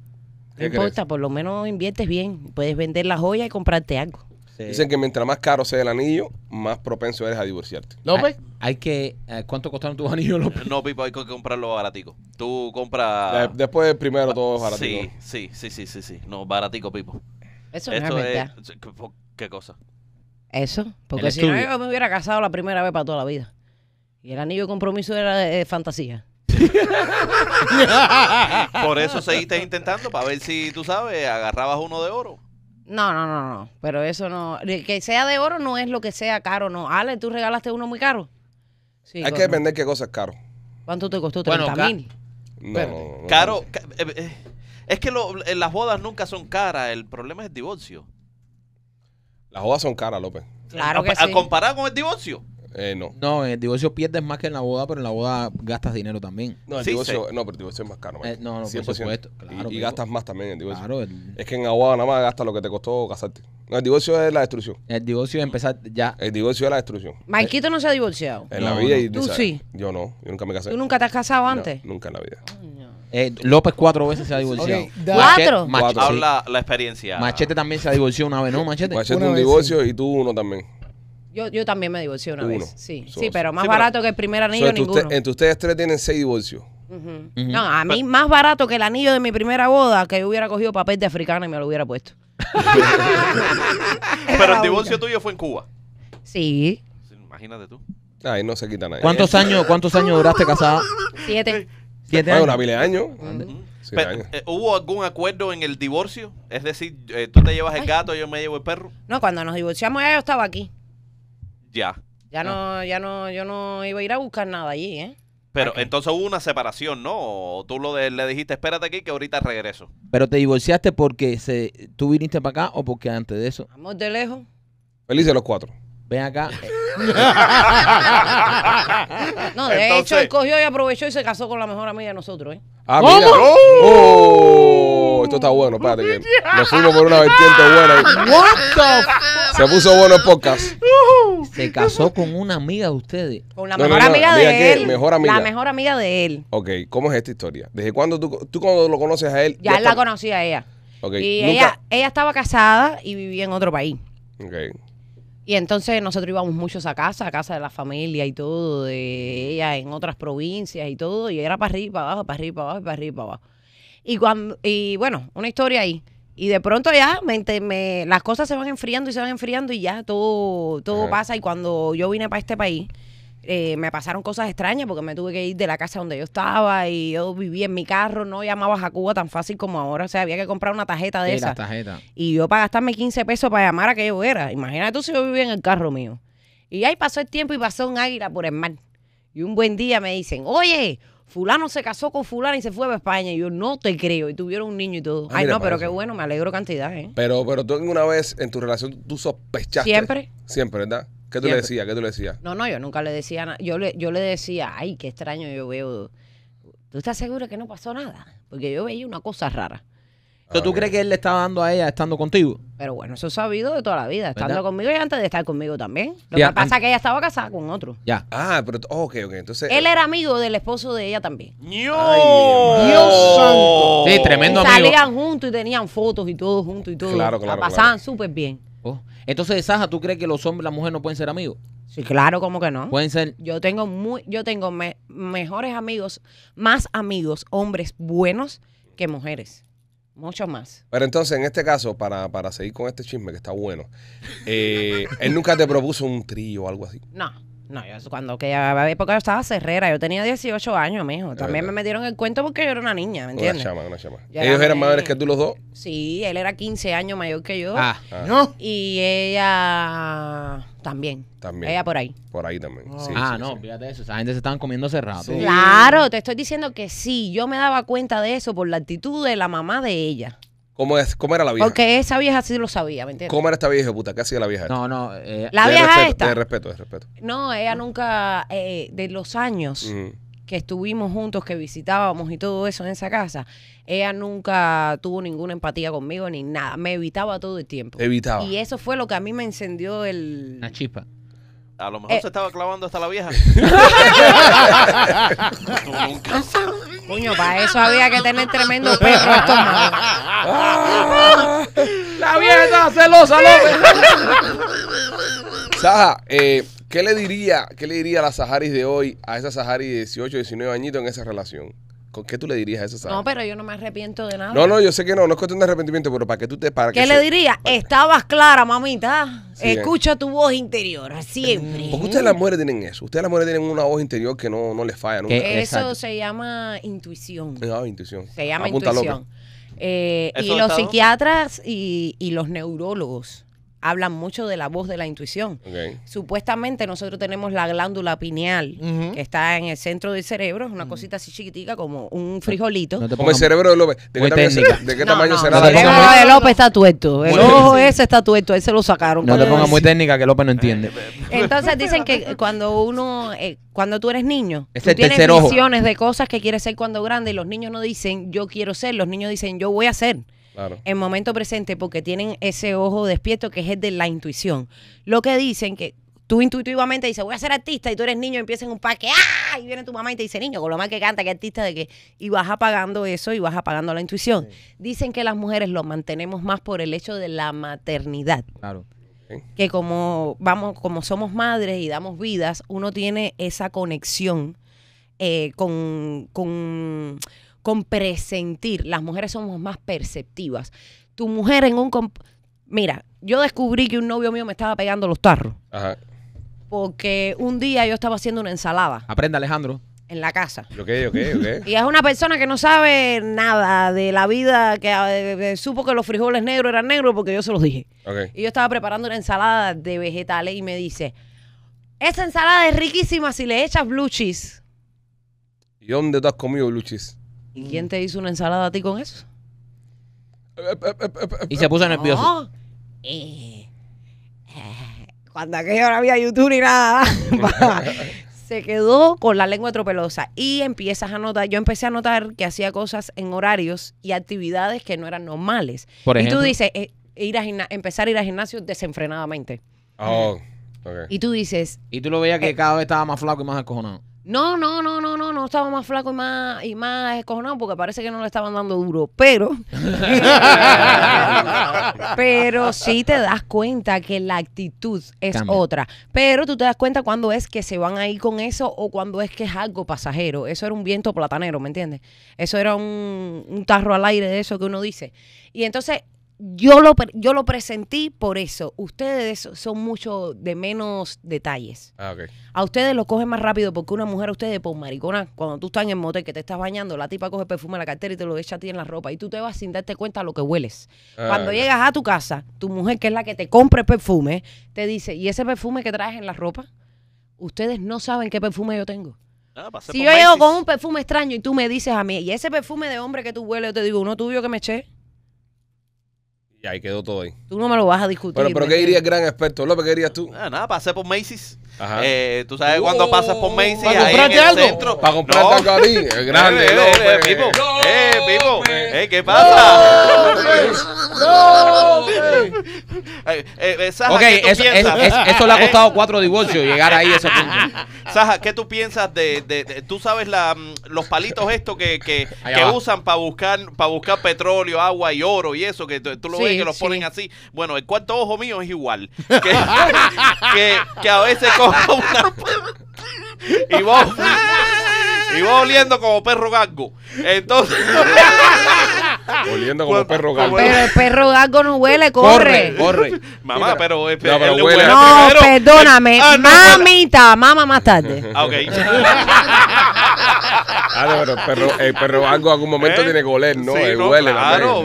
No importa, por lo menos inviertes bien. Puedes vender la joya y comprarte algo. Dicen que mientras más caro sea el anillo, más propenso eres a divorciarte. López. Ah, hay que. Eh, ¿Cuánto costaron tus anillos, eh, Lope, No, Pipo, hay que comprarlo baratico. Tú compras... después primero todo es Sí, sí, sí, sí, sí, No, baratico, Pipo. Eso es Esto ¿Qué cosa? Eso. Porque si no, me hubiera casado la primera vez para toda la vida. Y el anillo de compromiso era de eh, fantasía. Por eso seguiste intentando, para ver si, tú sabes, agarrabas uno de oro. No, no, no, no. Pero eso no. Que sea de oro no es lo que sea caro, no. Ale, tú regalaste uno muy caro. Sí, Hay que depender qué cosa es caro. ¿Cuánto te costó? Bueno, 30 mil. No, caro. Eh, eh, es que eh, las bodas nunca son caras. El problema es el divorcio. Las bodas son caras, López. Claro que a- con el divorcio. Eh, no. en el divorcio pierdes más que en la boda, pero en la boda gastas dinero también. No, pero el divorcio es más caro. Eh, no, no, y, gastas más también en divorcio. Claro, Es que en la boda nada más gastas lo que te costó casarte. el divorcio es la destrucción. El divorcio es empezar ya. El divorcio es la destrucción. Marquito no se ha divorciado. En la vida y Tú sí. Yo no, yo nunca me casé. ¿Tú nunca te has casado antes? nunca en la vida. eh, López cuatro veces se ha divorciado. ¿Cuatro? Machete, la, experiencia. Machete también se ha divorciado una vez, ¿no, Machete? un divorcio y tú uno también. Yo, yo también me divorcié una vez. Sí, sí, pero más barato que el primer anillo, entre, ninguno. entre ustedes tres tienen seis divorcios. No, a mí más barato que el anillo de mi primera boda, que hubiera cogido papel de africana y me lo hubiera puesto. Pero el divorcio tuyo fue en Cuba. Sí, Imagínate tú. Ay, no se quita nadie. ¿Cuántos años, cuántos años duraste casada? siete. ¿Siete años? una años? Eh, ¿Hubo algún acuerdo en el divorcio? Es decir, eh, tú te llevas el gato, yo me llevo el perro. No, cuando nos divorciamos yo estaba aquí. Ya. Ya no, ah. ya no, yo no iba a ir a buscar nada allí, ¿eh? Pero entonces hubo una separación, ¿no? tú lo le dijiste, espérate aquí que ahorita regreso. Pero te divorciaste porque se, tú viniste para acá o porque antes de eso. Vamos de lejos. Felices los cuatro. Ven acá. no, de hecho, él cogió y aprovechó y se casó con la mejor amiga de nosotros, ¿eh? Ah, ¿Cómo? Oh esto está bueno, espérate que fuimos por una vertiente buena. Se puso bueno el podcast. Uh-huh. Se casó con una amiga de ustedes. Con la mejor amiga de él. La mejor amiga de él. Ok, ¿cómo es esta historia? ¿Desde cuándo tú, tú cuando lo conoces a él? Ya la conocía conocía ella. Y ella, estaba casada y vivía en otro país. Y entonces nosotros íbamos muchos a casa, a casa de la familia y todo, de ella en otras provincias y todo, y era para arriba, para abajo, para arriba, para abajo, para arriba, para abajo. Y, cuando, y bueno, una historia ahí. Y de pronto ya me, las cosas se van enfriando y se van enfriando y ya todo, todo pasa. Y cuando yo vine para este país, eh, me pasaron cosas extrañas porque me tuve que ir de la casa donde yo estaba y yo vivía en mi carro, no llamabas a Cuba tan fácil como ahora. O sea, había que comprar una tarjeta de esa. Tarjeta. Y yo para gastarme 15 pesos para llamar a que yo era. Imagínate tú si yo vivía en el carro mío. Y ahí pasó el tiempo y pasó un águila por el mar. Y un buen día me dicen, oye, fulano se casó con fulano y se fue a España. Y yo no te creo. Y tuvieron un niño y todo. Ah, ay, no, pero qué bueno, me alegro cantidad, ¿eh? Pero, pero tú alguna una vez en tu relación tú sospechaste. Siempre. Siempre, ¿verdad? ¿Qué tú le decías? ¿Qué tú le decías? No, no, yo nunca le decía nada. Yo le, yo le decía, ay, qué extraño yo veo. ¿Tú estás segura que no pasó nada? Porque yo veía una cosa rara. ¿Tú crees que él le estaba dando a ella estando contigo? Pero bueno, eso es sabido de toda la vida, estando conmigo y antes de estar conmigo también. Lo que pasa es que ella estaba casada con otro. Ya. Ah, pero. ok, ok. Entonces. Él eh, era amigo del esposo de ella también. ¡Dios! Dios santo. Sí, tremendo amigo. salían juntos y tenían fotos y todo juntos y todo. Claro, claro, La pasaban súper bien. Oh, entonces, Saja, ¿tú crees que los hombres y las mujeres no pueden ser amigos? Sí, claro, como que no? Pueden ser. Yo tengo muy, yo tengo mejores amigos, más amigos, hombres buenos que mujeres. Mucho más. Pero entonces, en este caso, para, seguir con este chisme que está bueno, eh, él nunca te propuso un trío o algo así. No. No, yo cuando que época yo estaba cerrera, yo tenía 18 años, mijo. También me metieron el cuento porque yo era una niña, ¿me entiendes? Una chama, una chama. ¿Ellos eran mayores que tú los dos? Sí, él era 15 años mayor que yo. Ah. ah, ¿no? Y ella también. También. Ella por ahí. Por ahí también. Oh. Sí, ah, no, fíjate eso. Esa gente se estaban comiendo hace Claro, te estoy diciendo que sí. Yo me daba cuenta de eso por la actitud de la mamá de ella. ¿Cómo, era la vieja? Porque esa vieja sí lo sabía, ¿me entiendes? ¿Cómo era esta vieja puta? ¿Qué hacía la vieja? No, no. Eh, la vieja respeto, esta. De respeto, de respeto. No, ella nunca, eh, de los años mm. que estuvimos juntos, que visitábamos y todo eso en esa casa, ella nunca tuvo ninguna empatía conmigo ni nada. Me evitaba todo el tiempo. Evitaba. Y eso fue lo que a mí me encendió el... Una chispa. A lo mejor eh. se estaba clavando hasta la vieja. Puño, Coño, para eso había que tener tremendo perro la vieja estaba celosa, Saja, eh, ¿qué le diría, qué le diría a la Saharis de hoy a esa Saharis de 18, 19 añitos en esa relación? ¿Con qué tú le dirías a esa No, pero yo no me arrepiento de nada. No, no, yo sé que no, no es cuestión de arrepentimiento, pero para que tú te para ¿Qué le diría? dirías? Estabas clara, mamita. Eh. Escucha tu voz interior, siempre. Porque ustedes las mujeres tienen eso. Ustedes las mujeres tienen una voz interior que no, no les falla. Nunca. Eso se llama intuición. llama ah, intuición. Se llama intuición. Eh, y los psiquiatras y, y los neurólogos hablan mucho de la voz de la intuición. Supuestamente nosotros tenemos la glándula pineal que está en el centro del cerebro, es una mm. cosita así chiquitica como un frijolito. No como el cerebro de López. ¿De qué, tamaño, ¿de qué tamaño el López está tuerto. El ojo ese está tuerto, Ese lo sacaron. No te pongas muy técnica que López no entiende. Entonces dicen que cuando uno, eh, cuando tú eres niño, tienes visiones de cosas que quieres ser cuando grande y los niños no dicen yo quiero ser, los niños dicen yo voy a ser en momento presente porque tienen ese ojo despierto que es el de la intuición. Lo que dicen que tú intuitivamente dices, voy a ser artista y tú eres niño y empiezas en un parque, ¡ah! Y viene tu mamá y te dice, niño, con lo más que canta, que artista de que... Y vas apagando eso y vas apagando la intuición. Dicen que las mujeres lo mantenemos más por el hecho de la maternidad. Claro. Que como, vamos, como somos madres y damos vidas, uno tiene esa conexión eh, con, con con presentir. Las mujeres somos más perceptivas. Tu mujer en un... Mira, yo descubrí que un novio mío me estaba pegando los tarros. Ajá. Porque un día yo estaba haciendo una ensalada. Aprenda, Alejandro. En la casa. Ok, ok, ok. Y es una persona que no sabe nada de la vida, que ah, supo que los frijoles negros eran negros porque yo se los dije. Okay. Y yo estaba preparando una ensalada de vegetales y me dice, esa ensalada es riquísima si le echas blue cheese. ¿Y dónde tú has comido blue cheese? ¿Y mm. quién te hizo una ensalada a ti con eso? Eh, eh, eh, y se puso nervioso. Ah. cuando aquella no había YouTube ni nada, se quedó con la lengua tropelosa. Y empiezas a notar, yo empecé a notar que hacía cosas en horarios y actividades que no eran normales. y tú dices, ir a empezar a ir al gimnasio desenfrenadamente. Oh, ah. Y tú dices... Y tú lo veías que cada vez estaba más flaco y más acojonado. No, no, no, no, no, no estaba más flaco y más, y más escojonado porque parece que no le estaban dando duro. Pero, pero sí te das cuenta que la actitud es otra. Pero tú te das cuenta cuando es que se van a ir con eso o cuando es que es algo pasajero. Eso era un viento platanero, ¿me entiendes? Eso era un, un tarro al aire de eso que uno dice. Y entonces yo lo, yo lo presentí por eso. Ustedes son mucho de menos detalles. Ah, a ustedes lo cogen más rápido porque una mujer a ustedes, por pues, maricona, cuando tú estás en el motel que te estás bañando, la tipa coge perfume en la cartera y te lo echa a ti en la ropa y tú te vas sin darte cuenta lo que hueles. Ah, cuando llegas a tu casa, tu mujer, que es la que te compra el perfume, te dice, ¿y ese perfume que traes en la ropa? Ustedes no saben qué perfume yo tengo. Ah, si yo llego con un perfume extraño y tú me dices a mí, ¿y ese perfume de hombre que tú hueles? Yo te digo, uno tuyo que me eché. Y ahí quedó todo ahí. Tú no me lo vas a discutir. Pero, pero ¿qué dirías gran experto? López, ¿qué dirías tú? Ah, nada, pasé por Macy's. Eh, tú sabes cuando pasas por Macy's ahí en el algo? centro. Para comprarte no. algo ti es eh, grande. Eh, eh, pues, eh, eh, Pipo, eh, Pipo, eh, ¿qué pasa? No, eh, Saja, ok, eso, Es, eso le ha costado cuatro divorcios llegar ahí a ese punto. Saja, ¿qué tú piensas de, de, tú sabes la, mm, los palitos estos que, que, que usan para buscar para buscar petróleo, agua y oro y eso que tú lo ves que los ponen así? Bueno, el cuarto ojo mío es igual. Que, que, a veces y vos y vos oliendo como perro gargo Entonces. oliendo como perro gargo Pero el perro gasgo no huele, corre. Corre, Mamá, pero. Eh, no, huele. No, perdóname. Ah, mamita, mamá más tarde. Ah, ok. Ah, el perro, el banco en algún momento ¿Eh? tiene que oler, ¿no? Eh, huele claro,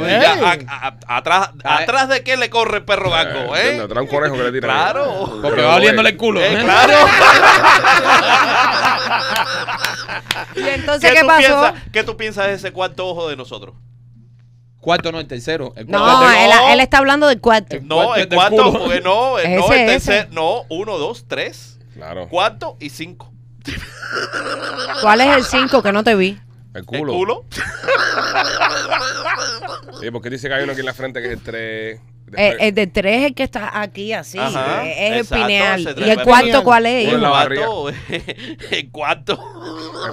atrás, ah, eh. atrás de qué le corre el perro banco, ah, ¿eh? Atrás un conejo que le tira. Claro. Porque, va oliéndole el culo. ¿eh? Claro. ¿Y entonces qué, qué pasó? ¿Qué tú piensas de ese cuarto ojo de nosotros? Cuarto no, el tercero. El no, cuarto, él, está hablando del cuarto. no, el cuarto, no, no, el tercero, no, uno, dos, tres, claro. cuarto y cinco. ¿Cuál es el 5 que no te vi? El culo. ¿El culo? sí, porque dice que hay uno aquí en la frente que es el 3. Eh, el, de 3 es el que está aquí así, eh, es exacto, el pineal. ¿Y el cuarto cuál es? El cuarto. El cuarto.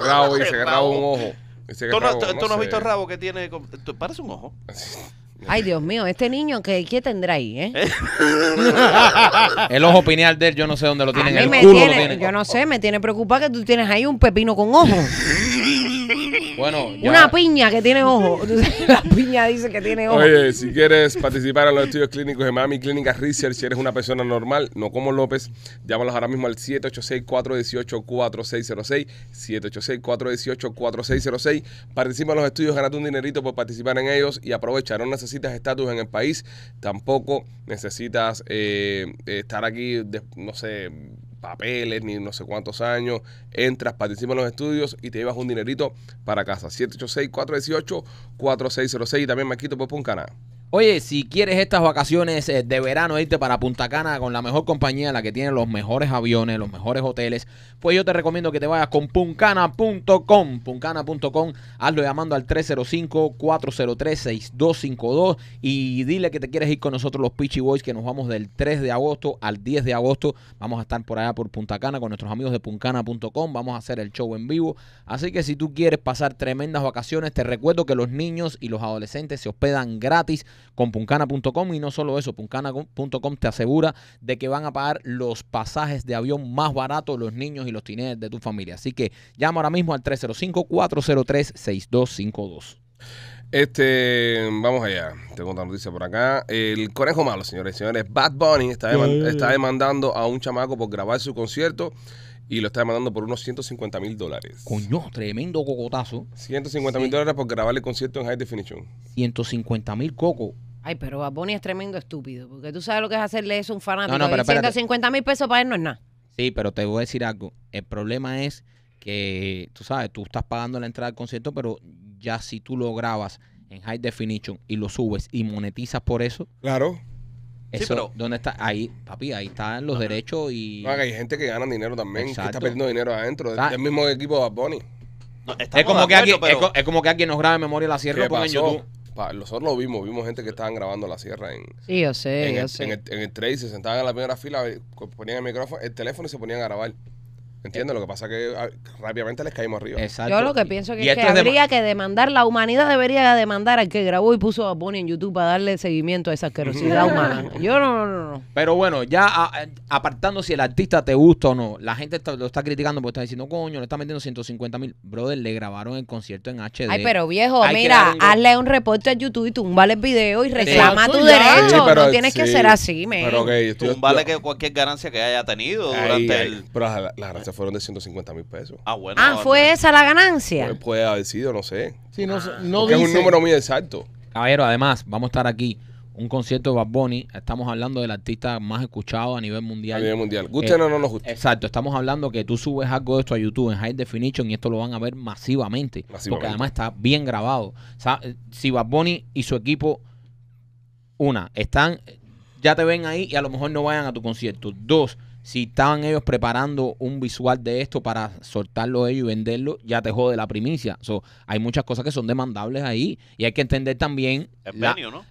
rabo, dice un ojo. ¿Tú, no, has visto el rabo que tiene? Parece un ojo. Ay, Dios mío, este niño, ¿qué, qué tendrá ahí, eh? el ojo pineal de él, yo no sé dónde lo tienen. ahí. el culo Yo no sé, me tiene preocupada que tú tienes ahí un pepino con ojo. Una piña que tiene ojo. la piña dice que tiene ojo. Oye, si quieres participar en los estudios clínicos de Mami Clínica Research, si eres una persona normal, no como López, llámalos ahora mismo al 786-418-4606. 786-418-4606. Participa en los estudios, ganate un dinerito por participar en ellos y aprovecha. No necesitas estatus en el país, tampoco necesitas eh, estar aquí, no sé, papeles ni no sé cuántos años, entras, participas en los estudios y te llevas un dinerito para casa. 786-418-4606 y también Maquito canal Oye, si quieres estas vacaciones eh, de verano irte para Punta Cana con la mejor compañía, la que tiene los mejores aviones, los mejores hoteles, pues yo te recomiendo que te vayas con puncana.com. Puncana.com, hazlo llamando al 305-403-6252 y dile que te quieres ir con nosotros los Peachy Boys, que nos vamos del 3 de agosto al 10 de agosto. Vamos a estar por allá por Punta Cana con nuestros amigos de puncana.com. Vamos a hacer el show en vivo. Así que si tú quieres pasar tremendas vacaciones, te recuerdo que los niños y los adolescentes se hospedan gratis con puncana.com y no solo eso, puncana.com te asegura de que van a pagar los pasajes de avión más baratos los niños y los tines de tu familia. Así que llama ahora mismo al 305-403-6252. Este, vamos allá. Tengo otra noticia por acá. El conejo malo, señores y señores, Bad Bunny está demandando a un chamaco por grabar su concierto y lo está demandando por unos 150 mil dólares. Coño, tremendo cocotazo. 150 mil dólares por grabar el concierto en High Definition. 150 mil coco. Ay, pero Bonnie es tremendo estúpido, porque tú sabes lo que es hacerle eso a un fanático. No, pero 150 mil pesos para él no es nada. Sí, pero te voy a decir algo. El problema es que, tú sabes, tú estás pagando la entrada al concierto, pero ya si tú lo grabas en High Definition y lo subes y monetizas por eso, Claro. Eso, ¿dónde está? Ahí, papi, ahí están los derechos y. hay gente que gana dinero también, está perdiendo dinero adentro. el mismo equipo de Bad Bunny. es, como que alguien, nos es, como, nos grabe memoria la sierra con nosotros lo vimos, vimos gente que estaban grabando la sierra en. el, sé. se sentaban en la primera fila, ponían el micrófono, el teléfono y se ponían a grabar. ¿Entiendes? Lo que pasa que ah, rápidamente les caímos arriba. Yo lo que pienso que, es que habría que demandar, la humanidad debería demandar al que grabó y puso a Bonnie en YouTube para darle seguimiento a esa asquerosidad humana. Yo no, no, no, Pero bueno, ya apartando si el artista te gusta o no, la gente lo está criticando porque está diciendo, coño, le está metiendo 150 mil. Brother, le grabaron el concierto en HD. Ay, pero viejo, mira, hazle un reporte a YouTube y tumbale el video y reclama tu derecho. pero no tienes que hacer ser así, me Pero que cualquier ganancia que haya tenido durante el. Pero fueron de 150 mil pesos. Ah, bueno. Ah, ¿fue esa la ganancia? puede pues, haber sido, no sé. Sí, no, no es un número muy exacto. Caballero, además, vamos a estar aquí un concierto de Bad Bunny, estamos hablando del artista más escuchado a nivel mundial. A nivel mundial. Eh, guste o no, no nos guste. Exacto, estamos hablando que tú subes algo de esto a YouTube en High Definition y esto lo van a ver masivamente. Porque además está bien grabado. si Bad Bunny y su equipo, una, están, ya te ven ahí y a lo mejor no vayan a tu concierto. Dos, si estaban ellos preparando un visual de esto para soltarlo ellos y venderlo, ya te jode la primicia. So, hay muchas cosas que son demandables ahí. Y hay que entender también.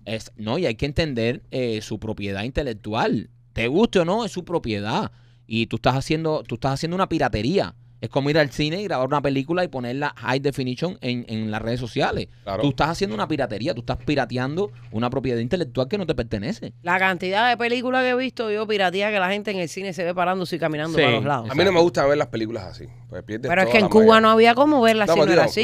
Es ¿no? no, y hay que entender eh, su propiedad intelectual. Te guste o no, es su propiedad. Y tú estás haciendo, tú estás haciendo una piratería. Es como ir al cine y grabar una película y ponerla high definition en, las redes sociales. Tú estás haciendo una piratería, tú estás pirateando una propiedad intelectual que no te pertenece. La cantidad de películas que he visto yo piratía que la gente en el cine se ve parándose y caminando para los lados. A mí no me gusta ver las películas así. Pues pero es que en Cuba no había como verlas no era así.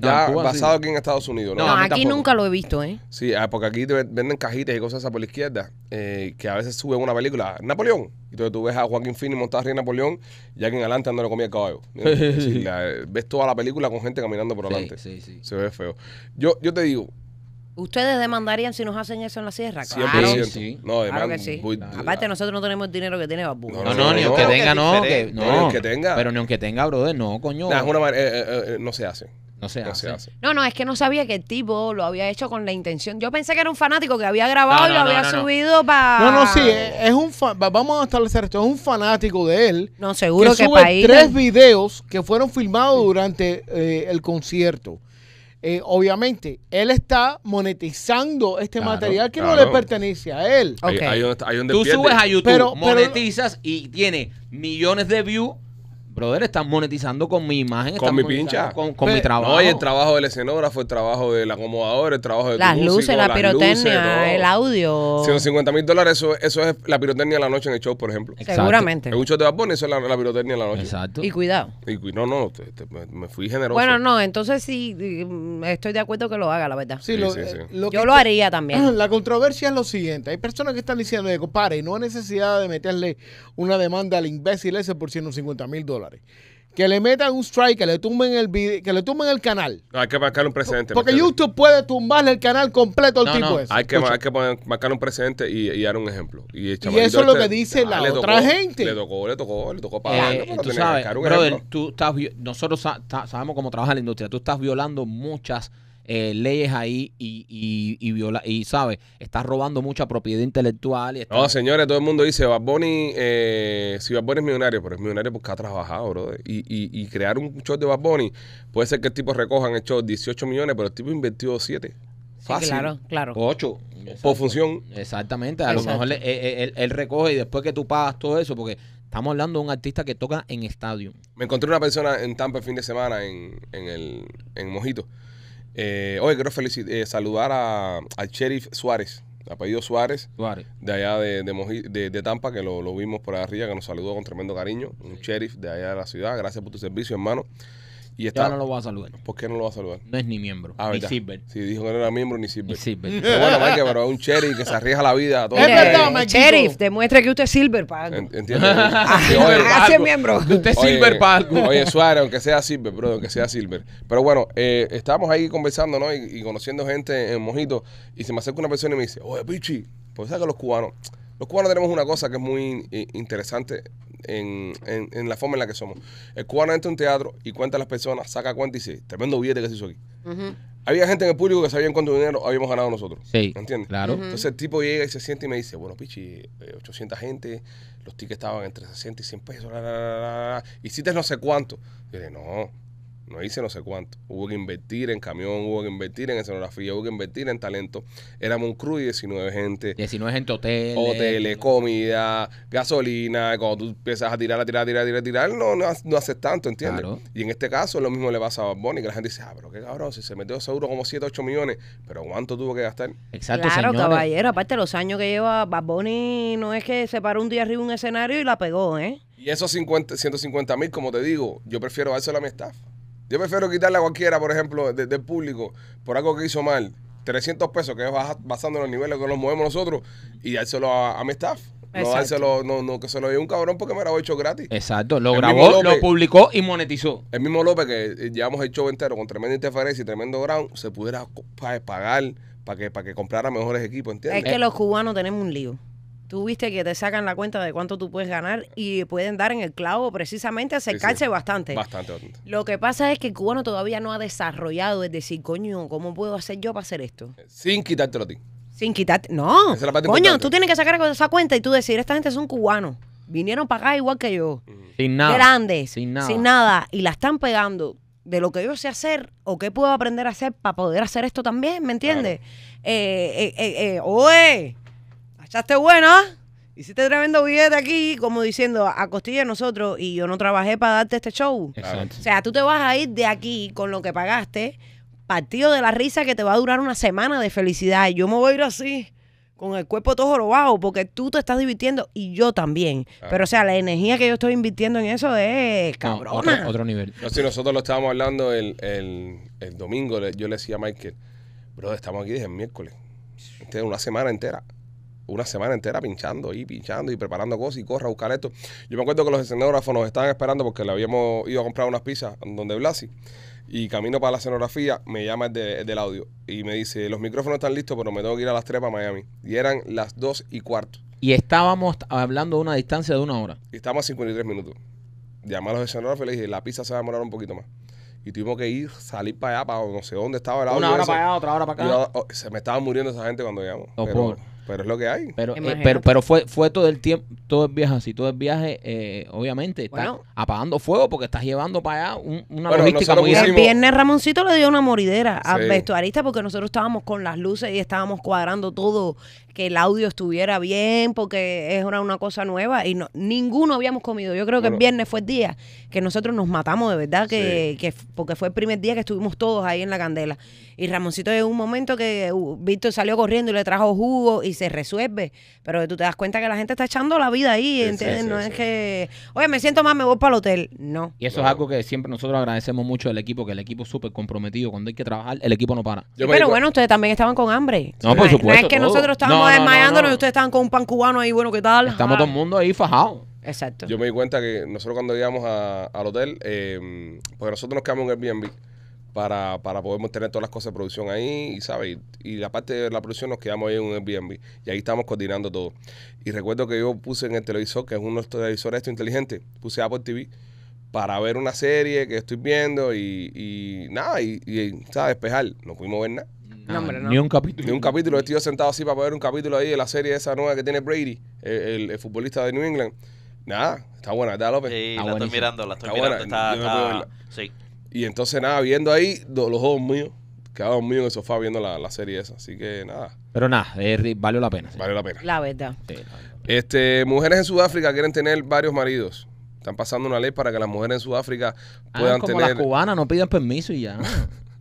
Ya basado aquí en Estados Unidos, ¿no? No, aquí nunca lo he visto, ¿eh? Sí, ah, porque aquí te venden cajitas y cosas por la izquierda, eh, que a veces suben una película, Napoleón. Entonces tú ves a Joaquín Phoenix montado arriba Napoleón, ya que en adelante Andando lo comía el caballo. ves toda la película con gente caminando por adelante. Sí, sí, sí. Se ve feo. Yo, yo te digo, ¿Ustedes demandarían si nos hacen eso en la sierra? Claro, que sí. No, claro que Aparte, nosotros no tenemos el dinero que tiene Babu. No, no, ni aunque tenga, no. no, ni tenga. Pero ni aunque tenga, brother, no, coño. Eh, eh, no se hace. No se, no No, es que no sabía que el tipo lo había hecho con la intención. Yo pensé que era un fanático que había grabado y lo había subido para. No, no, sí, eh, es, un vamos a establecer esto, es un fanático de él. No, seguro que, sube tres videos que fueron filmados durante eh, el concierto. Eh, obviamente, él está monetizando este material que no le pertenece a él. Tú subes a YouTube, pero, monetizas y tiene millones de views brother, están monetizando con mi imagen. Con mi pincha. Con, mi trabajo. No, el trabajo del escenógrafo, el trabajo del acomodador, el trabajo de Las luces, la pirotecnia, el audio. 150 mil dólares, eso, es la pirotecnia de la noche en el show, por ejemplo. Seguramente. En show de Bad eso es la, pirotecnia de la noche. Exacto. Y cuidado. Y no, no, me, fui generoso. Bueno, no, entonces sí, mm, estoy de acuerdo que lo haga, la verdad. Sí, sí, eh, Yo lo haría también. La controversia es lo siguiente. Hay personas que están diciendo, pare, no hay necesidad de meterle una demanda al imbécil ese por 150 mil dólares. Que le metan un strike, que le tumben el video, que le tumben el canal. hay que marcar un precedente. Porque YouTube puede tumbarle el canal completo al tipo no. ese. Hay que, hay marcar un precedente y, dar un ejemplo. Y, eso es lo este que dice la otra gente. Le tocó, le tocó, le tocó eh, pagar. tú sabes, brother, tú estás, nosotros sabemos cómo trabaja la industria. Tú estás violando muchas eh, leyes ahí y, y, viola y sabe está robando mucha propiedad intelectual y no señores todo el mundo dice Bad Bunny eh, si Bad Bunny es millonario pero es millonario porque ha trabajado bro y, y, crear un show de Bad Bunny puede ser que el tipo recoja el show 18 millones pero el tipo invirtió 7 Fácil. claro, claro. Ocho. Por función. Exactamente. A lo mejor eh, él, él, recoge y después que tú pagas todo eso, porque Estamos hablando de un artista que toca en estadio. Me encontré una persona en Tampa el fin de semana en, en el, en Mojito eh, oye, quiero eh, saludar a, al sheriff Suárez, apellido Suárez, de allá de, de, Tampa, que lo, vimos por allá arriba, que nos saludó con tremendo cariño, un sheriff de allá de la ciudad. Gracias por tu servicio, hermano. Y está, no lo va a saludar. ¿Por qué no lo va a saludar? No es ni miembro. Ah, ni Silver. Sí, dijo que no era miembro ni Silver. Ni Silver. bueno, Mike, pero es un sheriff que se arriesga la vida a todo. Es verdad, Sheriff, demuestre que usted es Silver para algo. Entiendo. Hace miembro. Usted es Silver para Oye, Suárez, aunque sea Silver, bro, aunque sea Silver. Pero bueno, eh, estábamos ahí conversando, ¿no? Y, conociendo gente en Mojito. Y se me acerca una persona y me dice, oye, Pichi, pues sabes que los cubanos. Los cubanos tenemos una cosa que es muy eh, interesante en, la forma en la que somos. El cubano entra en un teatro y cuenta a las personas, saca cuenta y dice, tremendo billete que se hizo aquí. Había gente en el público que en cuánto dinero habíamos ganado nosotros. Sí. ¿Entiendes? Claro. Entonces el tipo llega y se siente y me dice, bueno, pichi, 800 eh, gente, los tickets estaban entre 60 y 100 pesos, y si te no sé cuánto. yo no, no hice no sé cuánto. Hubo que invertir en camión, hubo que invertir en escenografía, hubo que invertir en talento. Éramos un crew de 19 gente. 19 gente, hoteles. Hoteles, comida, gasolina. Cuando tú empiezas a tirar, a tirar, a tirar, a tirar, tirar, no, no, haces tanto, ¿entiendes? Y en este caso lo mismo le pasa a Bad que la gente dice, ah, pero qué cabrón, si se metió seguro como 7, 8 millones, pero ¿cuánto tuvo que gastar? Exacto, Claro, caballero, aparte los años que lleva Bad no es que se paró un día arriba un escenario y la pegó, ¿eh? Y esos 50, 150 mil, como te digo, yo prefiero hacer la mi staff. Yo prefiero quitarle a cualquiera, por ejemplo, de- del público, por algo que hizo mal, 300 pesos, que es basando en los niveles que nos movemos nosotros, y dárselo a, a mi staff. No dárselo, no, que se lo dio un cabrón porque me lo hecho gratis. Exacto, lo grabó, lo publicó y monetizó. El mismo López que eh, llevamos el show entero con tremenda interferencia y tremendo ground, se pudiera pagar para que, para que comprara mejores equipos, Es que los cubanos tenemos un lío. Tú viste que te sacan la cuenta de cuánto tú puedes ganar y pueden dar en el clavo precisamente acercarse sí, bastante. Bastante, bastante. Lo que pasa es que el cubano todavía no ha desarrollado, es decir, coño, ¿cómo puedo hacer yo para hacer esto? Eh, sin quitártelo a ti. Sin quitarte, no. coño, tú tienes que sacar esa cuenta y tú decir, esta gente es un cubano. vinieron para acá igual que yo. Sin nada. Grandes. Sin nada. Y la están pegando de lo que yo sé hacer o qué puedo aprender a hacer para poder hacer esto también, ¿me entiendes? ¡Oe! Eh, eh, ya echaste bueno, ¿ah? hiciste tremendo billete aquí, como diciendo, a nosotros, y yo no trabajé para darte este show. O sea, tú te vas a ir de aquí con lo que pagaste, partido de la risa que te va a durar una semana de felicidad. Yo me voy a ir así con el cuerpo todo jorobado, porque tú te estás divirtiendo y yo también. Ah. Pero, o sea, la energía que yo estoy invirtiendo en eso es cabrona. otro, nivel. No, si nosotros lo estábamos hablando el, domingo, yo le decía a Michael, bro, estamos aquí desde el miércoles. Este, una semana entera una semana entera pinchando y pinchando y preparando cosas y corra a buscar esto. Yo me acuerdo que los escenógrafos nos estaban esperando porque le habíamos ido a comprar unas pizzas donde Blasi. Y camino para la escenografía, me llama el, de, del audio y me dice, los micrófonos están listos, pero me tengo que ir a las 3 para Miami. Y eran las dos y cuarto. Y estábamos hablando de una distancia de una hora. Y estábamos a 53 minutos. Llamé a los escenógrafos y dije, la pizza se va a demorar un poquito más y tuvimos que ir, salir para allá, para no sé dónde estaba el audio. Una hora para allá, otra hora para acá. Oh, se me estaba muriendo esa gente cuando llegamos. Pero es lo que hay. Pero, eh, pero, fue, fue todo el tiempo, todo el viaje así, todo el viaje, eh, obviamente, está apagando fuego porque estás llevando para allá una logística muy El viernes Ramoncito le dio una moridera al vestuarista porque nosotros estábamos con las luces y estábamos cuadrando todo que el audio estuviera bien, porque es una, cosa nueva y no, ninguno habíamos comido. Yo creo que el viernes fue el día que nosotros nos matamos de verdad, que, porque fue el primer día que estuvimos todos ahí en la candela. Y Ramoncito en un momento que uh, Víctor salió corriendo y le trajo jugo y se resuelve, pero tú te das cuenta que la gente está echando la vida ahí, ¿entiendes? no es que, oye, me siento mal, me voy para el hotel. No. Y eso es algo que siempre nosotros agradecemos mucho al equipo, que el equipo es súper comprometido, cuando hay que trabajar, el equipo no para. pero bueno, ustedes también estaban con hambre. No, por supuesto. es que nosotros estábamos estamos desmayándonos y ustedes estaban con un pan cubano ahí, bueno, ¿qué tal? Estamos todo el mundo ahí fajado. Exacto. Yo me di cuenta que nosotros cuando llegamos al hotel, em, pues nosotros nos quedamos en Airbnb para, para poder tener todas las cosas de producción ahí, y ¿sabes? Y, la parte de la producción nos quedamos ahí en un Airbnb. Y ahí estamos coordinando todo. Y recuerdo que yo puse en el televisor, que es uno de los televisores inteligentes, puse Apple TV para ver una serie que estoy viendo y, nada, y, y, ¿sabes? Despejar. No pudimos ver nada. Ni un capítulo. Ni un capítulo. Estoy sentado así para ver un capítulo ahí de la serie esa nueva que tiene Brady, el, futbolista de New England. Nada, está buena, está López? Sí, la estoy mirando, la estoy mirando. Y entonces, nada, viendo ahí los ojos míos, quedaron míos en el sofá viendo la, la, serie esa. Así que nada. Pero nada, eh, valió la pena. vale la pena. La verdad. Este, mujeres en Sudáfrica quieren tener varios maridos. Están pasando una ley para que las mujeres en Sudáfrica ah, puedan tener como tener. Las cubanas no pidan permiso y ya.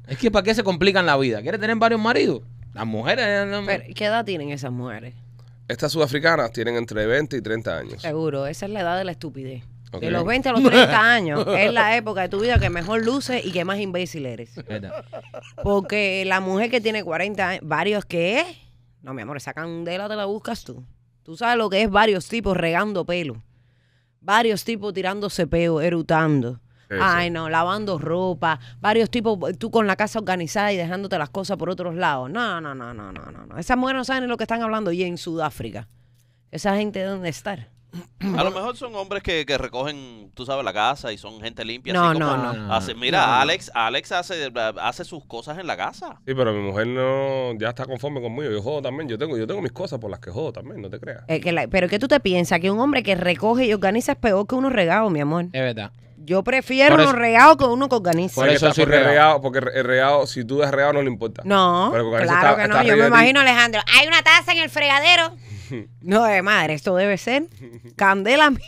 Es que ¿para qué se complican la vida? ¿Quiere tener varios maridos? Las mujeres... Eh, ¿Qué edad tienen esas mujeres? Estas sudafricanas tienen entre 20 y 30 años. Seguro, esa es la edad de la estupidez. De los 20 a los 30 años es la época de tu vida que mejor luces y que más imbécil eres. Porque la mujer que tiene 40 años, varios qué es, no, mi amor, esa candela te la buscas tú. Tú sabes lo que es varios tipos regando pelo, varios tipos tirándose peo, erutando, Ay, no, lavando ropa, varios tipos, tú con la casa organizada y dejándote las cosas por otros lados. No, no, no, no, no, no. Esas mujeres no saben lo que están hablando y en Sudáfrica. Esa gente, ¿dónde estar? A lo mejor son hombres que, recogen, tú sabes, la casa y son gente limpia. No, no, no, Mira, Alex, Alex hace, sus cosas en la casa. Sí, pero mi mujer no ya está conforme conmigo. Yo juego también. Yo tengo, yo tengo mis cosas por las que jodo también, no te creas. que pero ¿qué tú te piensas? Que un hombre que recoge y organiza es peor que uno regado, mi amor. Es verdad. Yo prefiero un regado que uno con Por eso es soy porque regado. Porque regado, si tú das regado, no le importa. No, claro que no. Yo me imagino, Alejandro, hay una taza en el fregadero. No, de madre, esto debe ser candela mía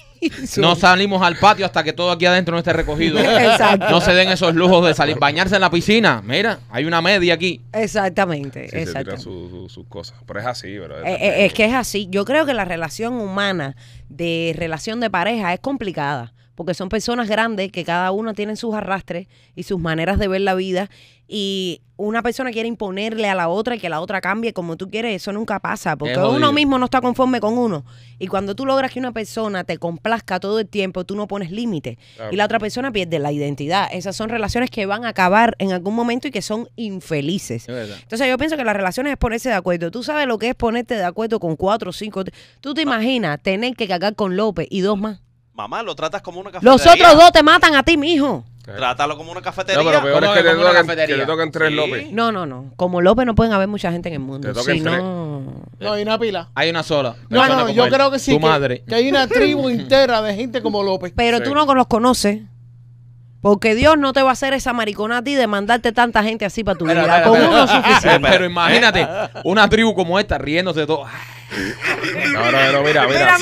No salimos al patio hasta que todo aquí adentro no esté recogido. Exacto. No se den esos lujos de salir, bañarse en la piscina. Mira, hay una media aquí. Exactamente, exacto sus cosas. Pero es así, eh, eh, es que es así. Yo creo que la relación humana de relación de pareja es complicada porque son personas grandes que cada una tiene sus arrastres y sus maneras de ver la vida y una persona quiere imponerle a la otra y que la otra cambie como tú quieres, eso nunca pasa, porque uno mismo no está conforme con uno. Y cuando tú logras que una persona te complazca todo el tiempo, tú no pones límite y la otra persona pierde la identidad. Esas son relaciones que van a acabar en algún momento y que son infelices. Entonces yo pienso que las relaciones es ponerse de acuerdo. Tú sabes lo que es ponerte de acuerdo con cuatro o cinco. Tú te ah. imaginas tener que cagar con López y dos más. Mamá, lo tratas como una cafetería. Los otros dos te matan a ti, mijo. hijo Trátalo como una cafetería. No, pero peor es que, le toquen, tres López. No, no, no. Como López no pueden haber mucha gente en el mundo. Si no... no, hay una pila. Hay una sola. No, no, yo creo que sí. Tu que, madre. Que hay una tribu entera de gente como López. Pero tú no los conoces. Porque Dios no te va a hacer esa maricona a ti de mandarte tanta gente así para tu vida. Eh, pero, imagínate, una tribu como esta riéndose de todo. No, mira, mira.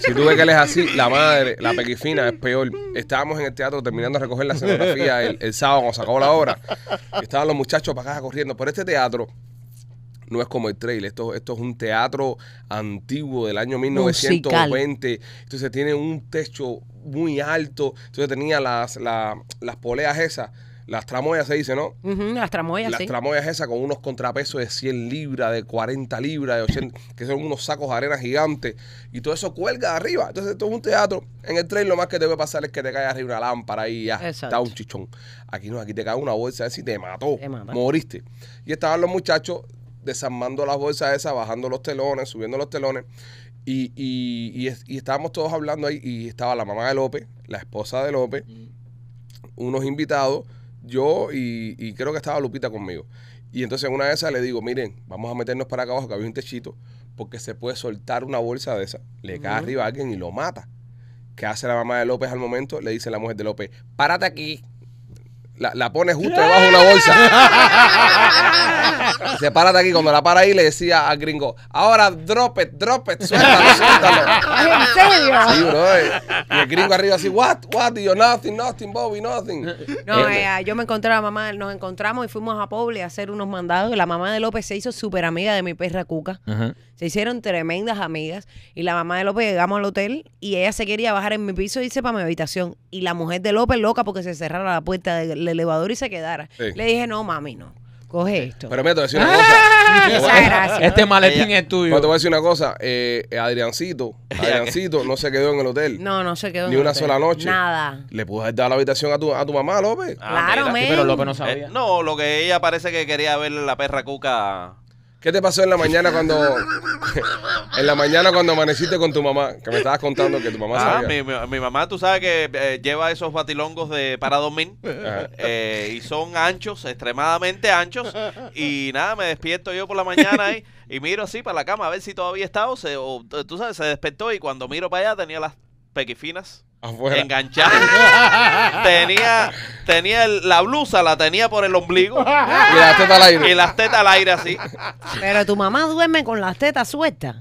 si, tú ves que él así, la madre, la pequifina es peor. Estábamos en el teatro terminando de recoger la escenografía el, sábado cuando se la obra. Estaban los muchachos para acá corriendo. Por este teatro no es como el trail, esto, es un teatro antiguo del año 1920, entonces tiene un techo muy alto, entonces tenía las, poleas esas. Las tramoyas se dice, ¿no? las tramoyas, Las tramoyas esas con unos contrapesos de 100 libras, de 40 libras, de 80, que son unos sacos de arena gigantes. Y todo eso cuelga arriba. Entonces, esto es un teatro. En el trail lo más que te puede pasar es que te caiga arriba una lámpara y ya un chichón. Aquí no, aquí te cae una bolsa y te mató. moriste. Y estaban los muchachos desarmando las bolsas esas, bajando los telones, subiendo los telones. Y, y, y, estábamos todos hablando ahí y estaba la mamá de López, la esposa de López, unos invitados, yo y, creo que estaba Lupita conmigo. Y entonces una de esas le digo, miren, vamos a meternos para acá abajo que había un techito, porque se puede soltar una bolsa de esa, le cae arriba a alguien y lo mata. ¿Qué hace la mamá de López al momento? Le dice la mujer de López, párate aquí. La, pone justo debajo de una bolsa. Se para de aquí. Cuando la para ahí, le decía al gringo: Ahora drop it, drop it, suéltalo, suéltalo. ¿En serio? Eh. Y el gringo arriba así: What, what, nothing, nothing, Bobby, nothing. No, eh, eh, yo me encontré a la mamá, nos encontramos y fuimos a Poble a hacer unos mandados. Y la mamá de López se hizo súper amiga de mi perra Cuca. Ajá. Se hicieron tremendas amigas y la mamá de López llegamos al hotel y ella se quería bajar en mi piso y irse para mi habitación. Y la mujer de López loca porque se cerrara la puerta del elevador y se quedara. Le dije, no, mami, no. Coge esto. Pero me te voy a decir una cosa. Este maletín es tuyo. Pero te voy a decir una cosa. Eh, Adriancito, Adriancito no se quedó en el hotel. No, no se quedó. Ni en una el hotel. sola noche. Nada. ¿Le pudo dar la habitación a tu, a tu mamá, López? Ah, claro, Pero López no sabía. Eh, no, lo que ella parece que quería ver la perra cuca ¿Qué te pasó en la mañana cuando en la mañana cuando amaneciste con tu mamá? Que me estabas contando que tu mamá ah, Mi, mi, mamá, tú sabes que eh, lleva esos batilongos de para dormir eh, y son anchos, extremadamente anchos. Y nada, me despierto yo por la mañana y, miro así para la cama a ver si todavía estaba. o, tú sabes, se despertó y cuando miro para allá tenía las pequifinas Enganchado tenía tenía la blusa, la tenía por el ombligo. y las tetas al aire. Y las tetas al aire así. Pero tu mamá duerme con las tetas sueltas.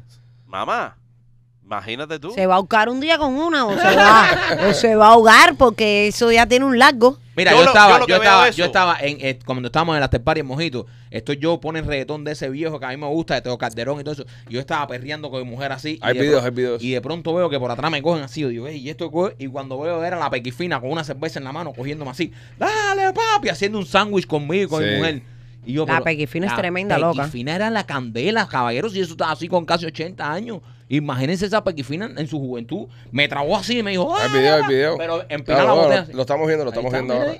Mamá. Imagínate tú. Se va a ahogar un día con una o se va, o se va a ahogar porque eso ya tiene un largo. Mira, yo, estaba, yo, estaba, yo estaba en, eh, cuando estábamos en la Tepari en Mojito, esto yo, el reggaetón de ese viejo que a mí me gusta, de todo Calderón y todo eso. Yo estaba perreando con mi mujer así. Hay videos, hay videos. Y de pronto veo que por atrás me cogen así. y esto Y cuando veo era la pequifina con una cerveza en la mano, cogiéndome así. Dale, papi, haciendo un sándwich conmigo y con mi mujer. Y yo, la Pequifina es tremenda loca. La Pequifina era la candela, caballeros, y eso estaba así con casi 80 años. Imagínense esa Pequifina en su juventud. Me trabó así y me dijo, ah", video, Pero en ah, la Lo, estamos viendo, lo estamos viendo ahora.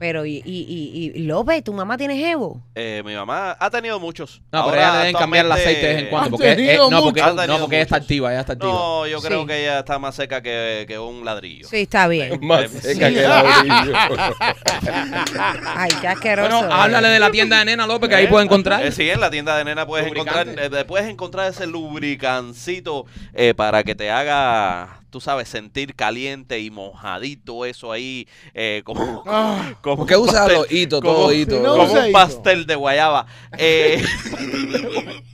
Pero, y, y, y, y López, ¿tu mamá tiene jevo? Eh, mi mamá ha tenido muchos. No, pero ella deben cambiar el aceite de vez en cuando. Porque, no, porque, no, porque ella está activa, ella está activa. No, yo creo que ella está más seca que, un ladrillo. Sí, está bien. más seca que que ladrillo. Ay, ya qué asqueroso. Bueno, háblale de la tienda de nena, López, que ahí eh, puedes encontrar. Eh, sí, en la tienda de nena puedes eh, puedes encontrar ese lubricancito para que te haga tú sabes, sentir caliente y mojadito eso ahí, eh, como, como ah, usa los hitos, todo hito? como un pastel de guayaba. Eh,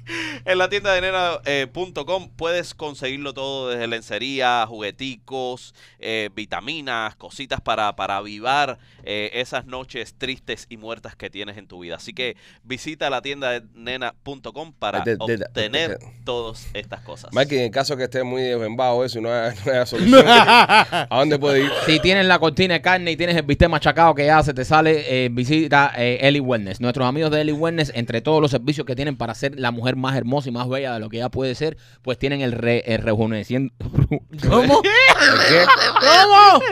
en la tienda de nena.com eh, puedes conseguirlo todo desde lencería, jugueticos, eh, vitaminas, cositas para, para avivar eh, esas noches tristes y muertas que tienes en tu vida. Así que visita la tienda de nena.com para obtener todas estas cosas. Mike, en caso que estés muy desbembado eso no es no solución, ¿a dónde puedes ir? Si tienes la cortina de carne y tienes el bistec machacado que ya se te sale, visita Ellie Wellness. Nuestros amigos de Ellie Wellness, entre todos los servicios que tienen para ser la mujer más hermosa y más bella de lo que ya puede ser, pues tienen el, re, el ¿Cómo? ¿Cómo?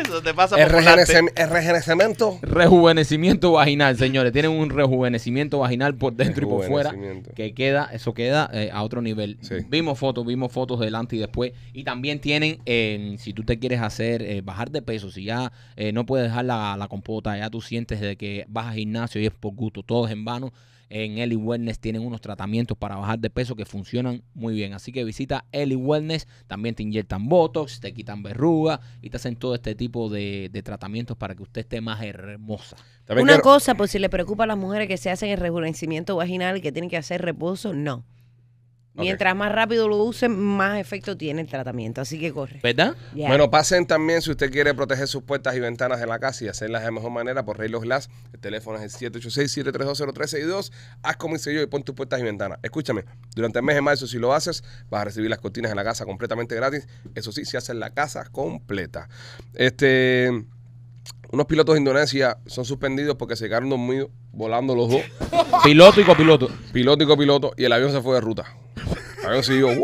Eso te pasa el, rejuvenecimiento. Rejuvenecimiento vaginal, señores. Tienen un rejuvenecimiento vaginal por dentro y por fuera. Que queda, eso queda eh, a otro nivel. Vimos fotos, vimos fotos delante y después. Y también tienen, si tú te quieres hacer, eh, bajar de peso, si ya eh, no puedes dejar la, la compota, ya tú sientes de que vas a gimnasio y es por gusto, todo es en vano en Eli Wellness tienen unos tratamientos para bajar de peso que funcionan muy bien. Así que visita Eli Wellness. También te inyectan Botox, te quitan verrugas y te hacen todo este tipo de, tratamientos para que usted esté más hermosa. Una cosa, por si le preocupa a las mujeres que se hacen el rejuvenecimiento vaginal y que tienen que hacer reposo, no. Mientras más rápido lo usen, más efecto tiene el tratamiento. Así que corre. ¿Verdad? Bueno, pasen también si usted quiere proteger sus puertas y ventanas de la casa y hacerlas de la mejor manera por los Glass. El teléfono es el 786-7320362. Haz como hice yo y pon tus puertas y ventanas. Escúchame, durante el mes de marzo, si lo haces, vas a recibir las cortinas en la casa completamente gratis. Eso sí, si haces la casa completa. Este. Unos pilotos de Indonesia son suspendidos porque se quedaron dormidos volando los dos. Piloto y copiloto. Piloto y copiloto. Y el avión se fue de ruta. El avión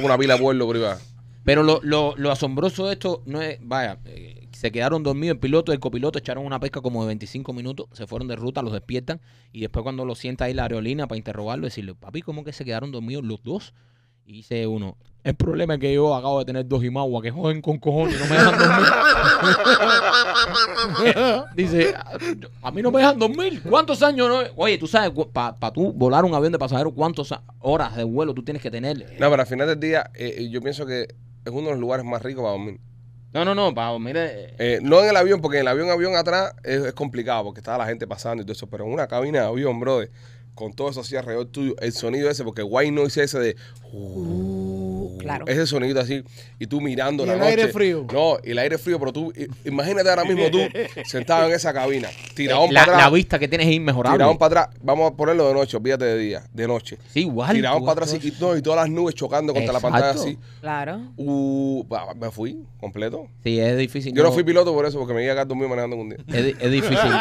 Una pila vuelo privada. Pero lo, lo, lo asombroso de esto no es, vaya, eh, se quedaron dormidos el piloto y el copiloto, echaron una pesca como de 25 minutos, se fueron de ruta, los despiertan y después cuando lo sienta ahí la aerolínea para interrogarlo, decirle, papi, ¿cómo que se quedaron dormidos los dos? Y dice uno, el problema es que yo acabo de tener dos Imagua que joden con cojones y no me dejan dormir. Dice, a, mí no me dejan dormir. ¿Cuántos años? No? Oye, tú sabes, para tú volar un avión de pasajeros, ¿cuántas horas de vuelo tú tienes que tener? No, pero al final del día, eh, eh, yo pienso que es uno de los lugares más ricos para dormir. No, no, no, para dormir. Eh, no en el avión, porque en el avión, avión atrás es, complicado, porque está la gente pasando y todo eso, pero en una cabina de avión, brother, con todo eso así alrededor tuyo, el sonido ese, porque guay no hice ese de. Ese sonido así, y tú mirando la el noche. aire frío. No, y el aire frío, pero tú, imagínate ahora mismo tú sentado en esa cabina, tirado eh, para atrás. La vista que tienes es inmejorable. Tirado para atrás, vamos a ponerlo de noche, olvídate de día, de noche. Sí, igual. Tirado para atrás y, todas las nubes chocando contra la pantalla así. Claro. Uh, me fui completo. Sí, es difícil. Yo no, fui piloto por eso, porque me iba a quedar dormido manejando un día. Es, difícil.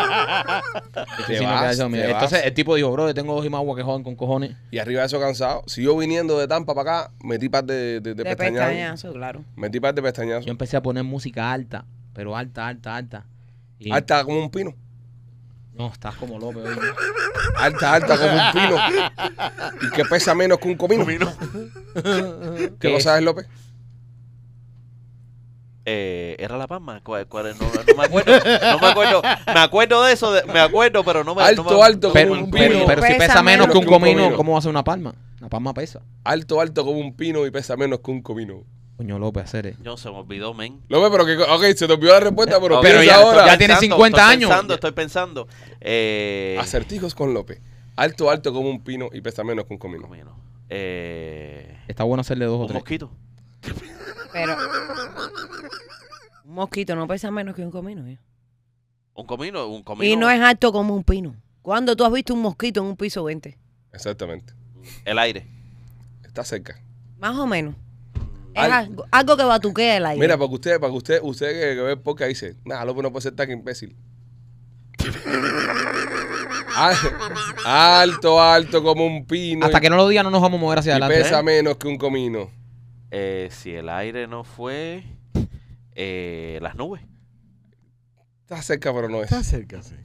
Entonces el tipo dijo, bro, tengo dos y más agua que jodan con cojones. Y arriba de eso cansado. Si yo viniendo de Tampa para acá, metí par de de, de, pestañazo. claro. Metí parte de pestañazo. Yo empecé a poner música alta, pero alta, alta, alta. Y... Alta como un pino. No, estás como López. Alta, alta como un pino. Y que pesa menos que un comino. ¿Qué, lo sabes, López? Eh, ¿Era La Palma? no, no me acuerdo, no me acuerdo. Me acuerdo de eso, me acuerdo, pero no me Alto, alto como Pero, un pino. si pesa menos que un comino, ¿cómo va a ser una palma? La palma pesa. Alto, alto como un pino y pesa menos que un comino. Coño, López, hacer Yo se me olvidó, men. López, pero que. Ok, se te olvidó la respuesta, pero, pero ya, ahora. Ya tiene 50 estoy Pensando, estoy pensando. Eh, Acertijos con López. Alto, alto como un pino y pesa menos que un comino. comino. Eh, Está bueno hacerle dos o tres. Un mosquito. Pero. Un mosquito no pesa menos que un comino, ¿eh? Un comino, un comino. Y no es alto como un pino. ¿Cuándo tú has visto un mosquito en un piso 20? Exactamente. El aire. Está cerca. Más o menos. Es algo, que batuquea el aire. Mira, para que usted, para que usted, usted que, ve poca dice, nada, lo no puede ser tan imbécil. alto, alto como un pino. Hasta que no lo diga, no nos vamos a mover hacia y adelante. pesa ¿eh? menos que un comino. Eh, si el aire no fue, eh, las nubes. Está cerca, pero no es. Está cerca, sí.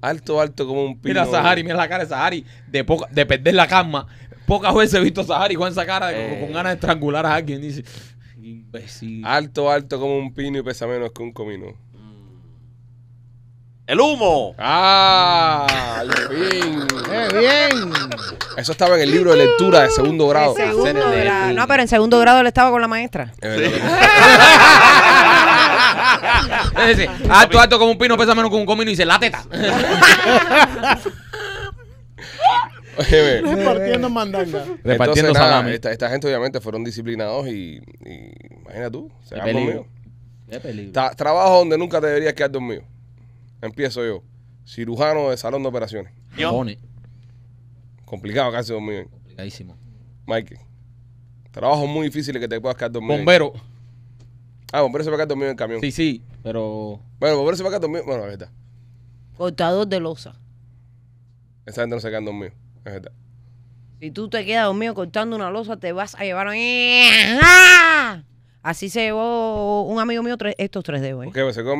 Alto, alto como un pino. Mira a Sahari, mira la cara de Sahari. De, perder la calma. Pocas veces he visto a Sahari con esa cara con, eh. ganas de estrangular a alguien. Dice, imbécil. Alto, alto como un pino y pesa menos que un comino. Mm. ¡El humo! ¡Ah! bien! Eso estaba en el libro de lectura de segundo grado. No, pero en segundo grado le estaba con la maestra. Es decir, alto, alto como un pino, pesa menos que un comino y se la teta. Repartiendo mandanga. Repartiendo salame esta, gente obviamente fueron disciplinados y, y imagina tú, se Qué peligro. peligro. trabajo donde nunca te deberías quedar dormido. Empiezo yo. Cirujano de salón de operaciones. Yo, Complicado casi dormido. Complicadísimo. Mike. Trabajo muy difícil que te puedas quedar dormido. Bombero. Ah, bombero se va a quedar dormido en el camión. Sí, sí. Pero. Bueno, por eso va acá dormir. Bueno, ahí está. Cortador de losa. Esa gente no se queda dormido. Ahí está. Si tú te quedas dormido cortando una losa, te vas a llevar a. Así se llevó un amigo mío estos tres de ¿eh? ¿Por pues, qué? ¿Se quedó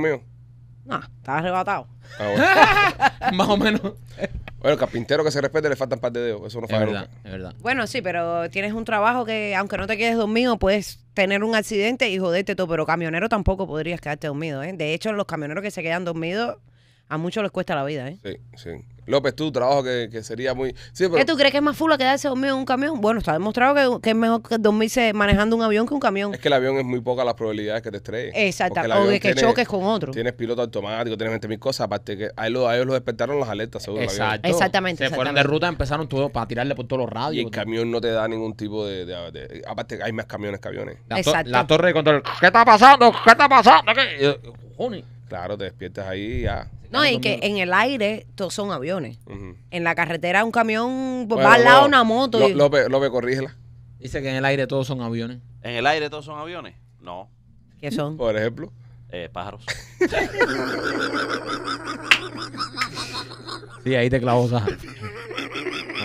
Ah, estaba arrebatado. Más o menos. Bueno, el carpintero que se respete le faltan un par de dedos. Eso no es verdad, es verdad. Bueno, sí, pero tienes un trabajo que, aunque no te quedes dormido, puedes tener un accidente y joderte todo. Pero camionero tampoco podrías quedarte dormido, ¿eh? De hecho, los camioneros que se quedan dormidos a muchos les cuesta la vida, ¿eh? Sí, sí. López, tú, trabajo que, que sería muy... Sí, pero... ¿Qué tú crees que es más fula quedarse dormido en un camión? Bueno, está demostrado que, es mejor dormirse manejando un avión que un camión. Es que el avión es muy poca las probabilidades que te estrelles. Exacto. o de que choques con otro. Tienes piloto automático, tienes 20 mil cosas, aparte que a ellos, los despertaron las alertas, seguro. Exacto. Exactamente. Se fueron de ruta, empezaron todo para tirarle por todos los radios. Y el camión no te da ningún tipo de... aparte hay más camiones que aviones. La, Exacto. la torre de control. ¿Qué está pasando? ¿Qué está pasando? ¿Qué? Claro, te despiertas ahí y ya. No, y que en el aire todos son aviones. En la carretera un camión va al lado una moto. Lo, López, corrígela. Dice que en el aire todos son aviones. ¿En el aire todos son aviones? No. ¿Qué son? Por ejemplo. Eh, pájaros. sí, ahí te clavó,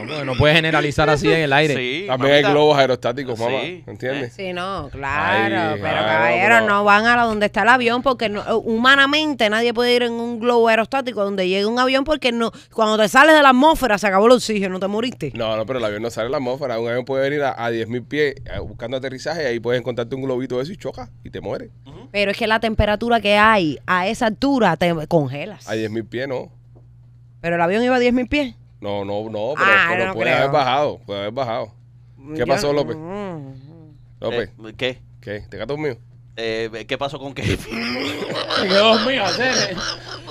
no puedes generalizar así en el aire. También hay globos aerostáticos, mamá. ¿Entiendes? Eh. Sí, no, claro. pero claro, no van a donde está el avión porque eh, humanamente nadie puede ir en un globo aerostático donde llegue un avión porque no cuando te sales de la atmósfera se acabó el oxígeno, te moriste. No, no, pero el avión no sale de la atmósfera. Un avión puede venir a, 10.000 pies eh, buscando aterrizaje y ahí puedes encontrarte un globito de eso y choca y te mueres. Pero es que la temperatura que hay a esa altura te congelas. A 10.000 pies no. Pero el avión iba a 10.000 pies. No, no, no, pero, ah, puede haber bajado, puede haber bajado. ¿Qué pasó, López? Mm, mm. López. Eh, ¿Qué? ¿Qué? ¿Te quedaste dormido? Eh, ¿Qué pasó con qué? Te quedaste dormido?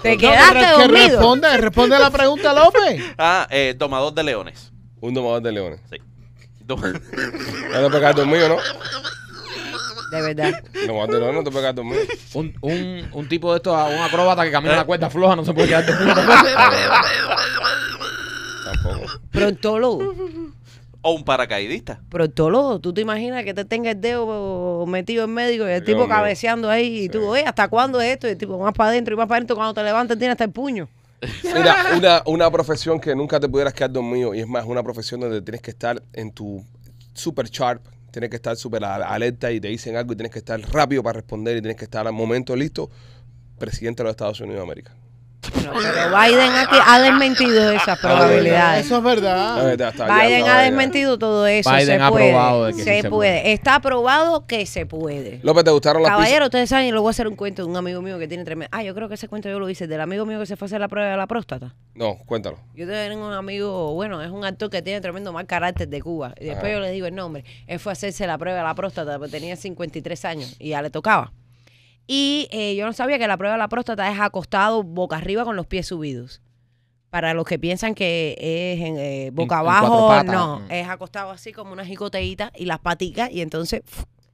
Te quedaste no, responde, responde a la pregunta, López. Ah, eh, domador de leones. Un domador de leones. Sí. no te pegaste dormido, ¿no? De verdad. No, no, no te pegas dormido. Un, un, un tipo de estos, un acróbata que camina la eh. cuerda floja, no se puede quedar dormido. Prontólogo. o un paracaidista. Prontólogo, tú te imaginas que te tenga el dedo metido en médico y el tipo cabeceando ahí y tú, oye, ¿hasta cuándo es esto? Y el tipo, más para adentro y más para adentro, cuando te levantas tienes hasta el puño. Mira, una, una profesión que nunca te pudieras quedar dormido y es más, una profesión donde tienes que estar en tu super sharp, tienes que estar super alerta y te dicen algo y tienes que estar rápido para responder y tienes que estar al momento listo, presidente de los Estados Unidos de América. Pero, Biden aquí ha desmentido esas ah, probabilidades. Eso es verdad. Biden ha desmentido todo eso. Biden ha puede. que se, puede. Está aprobado que se puede. López, ¿te gustaron las Caballero, ustedes saben, y luego voy a hacer un cuento de un amigo mío que tiene tremendo. Ah, yo creo que ese cuento yo lo hice, del amigo mío que se fue a hacer la prueba de la próstata. No, cuéntalo. Yo tengo un amigo, bueno, es un actor que tiene tremendo mal carácter de Cuba. Y después yo le digo el nombre. Él fue a hacerse la prueba de la próstata, porque tenía 53 años y ya le tocaba. Y eh, yo no sabía que la prueba de la próstata es acostado boca arriba con los pies subidos. Para los que piensan que es en, eh, boca abajo, no. Mm. Es acostado así como una jicoteíta y las paticas y entonces...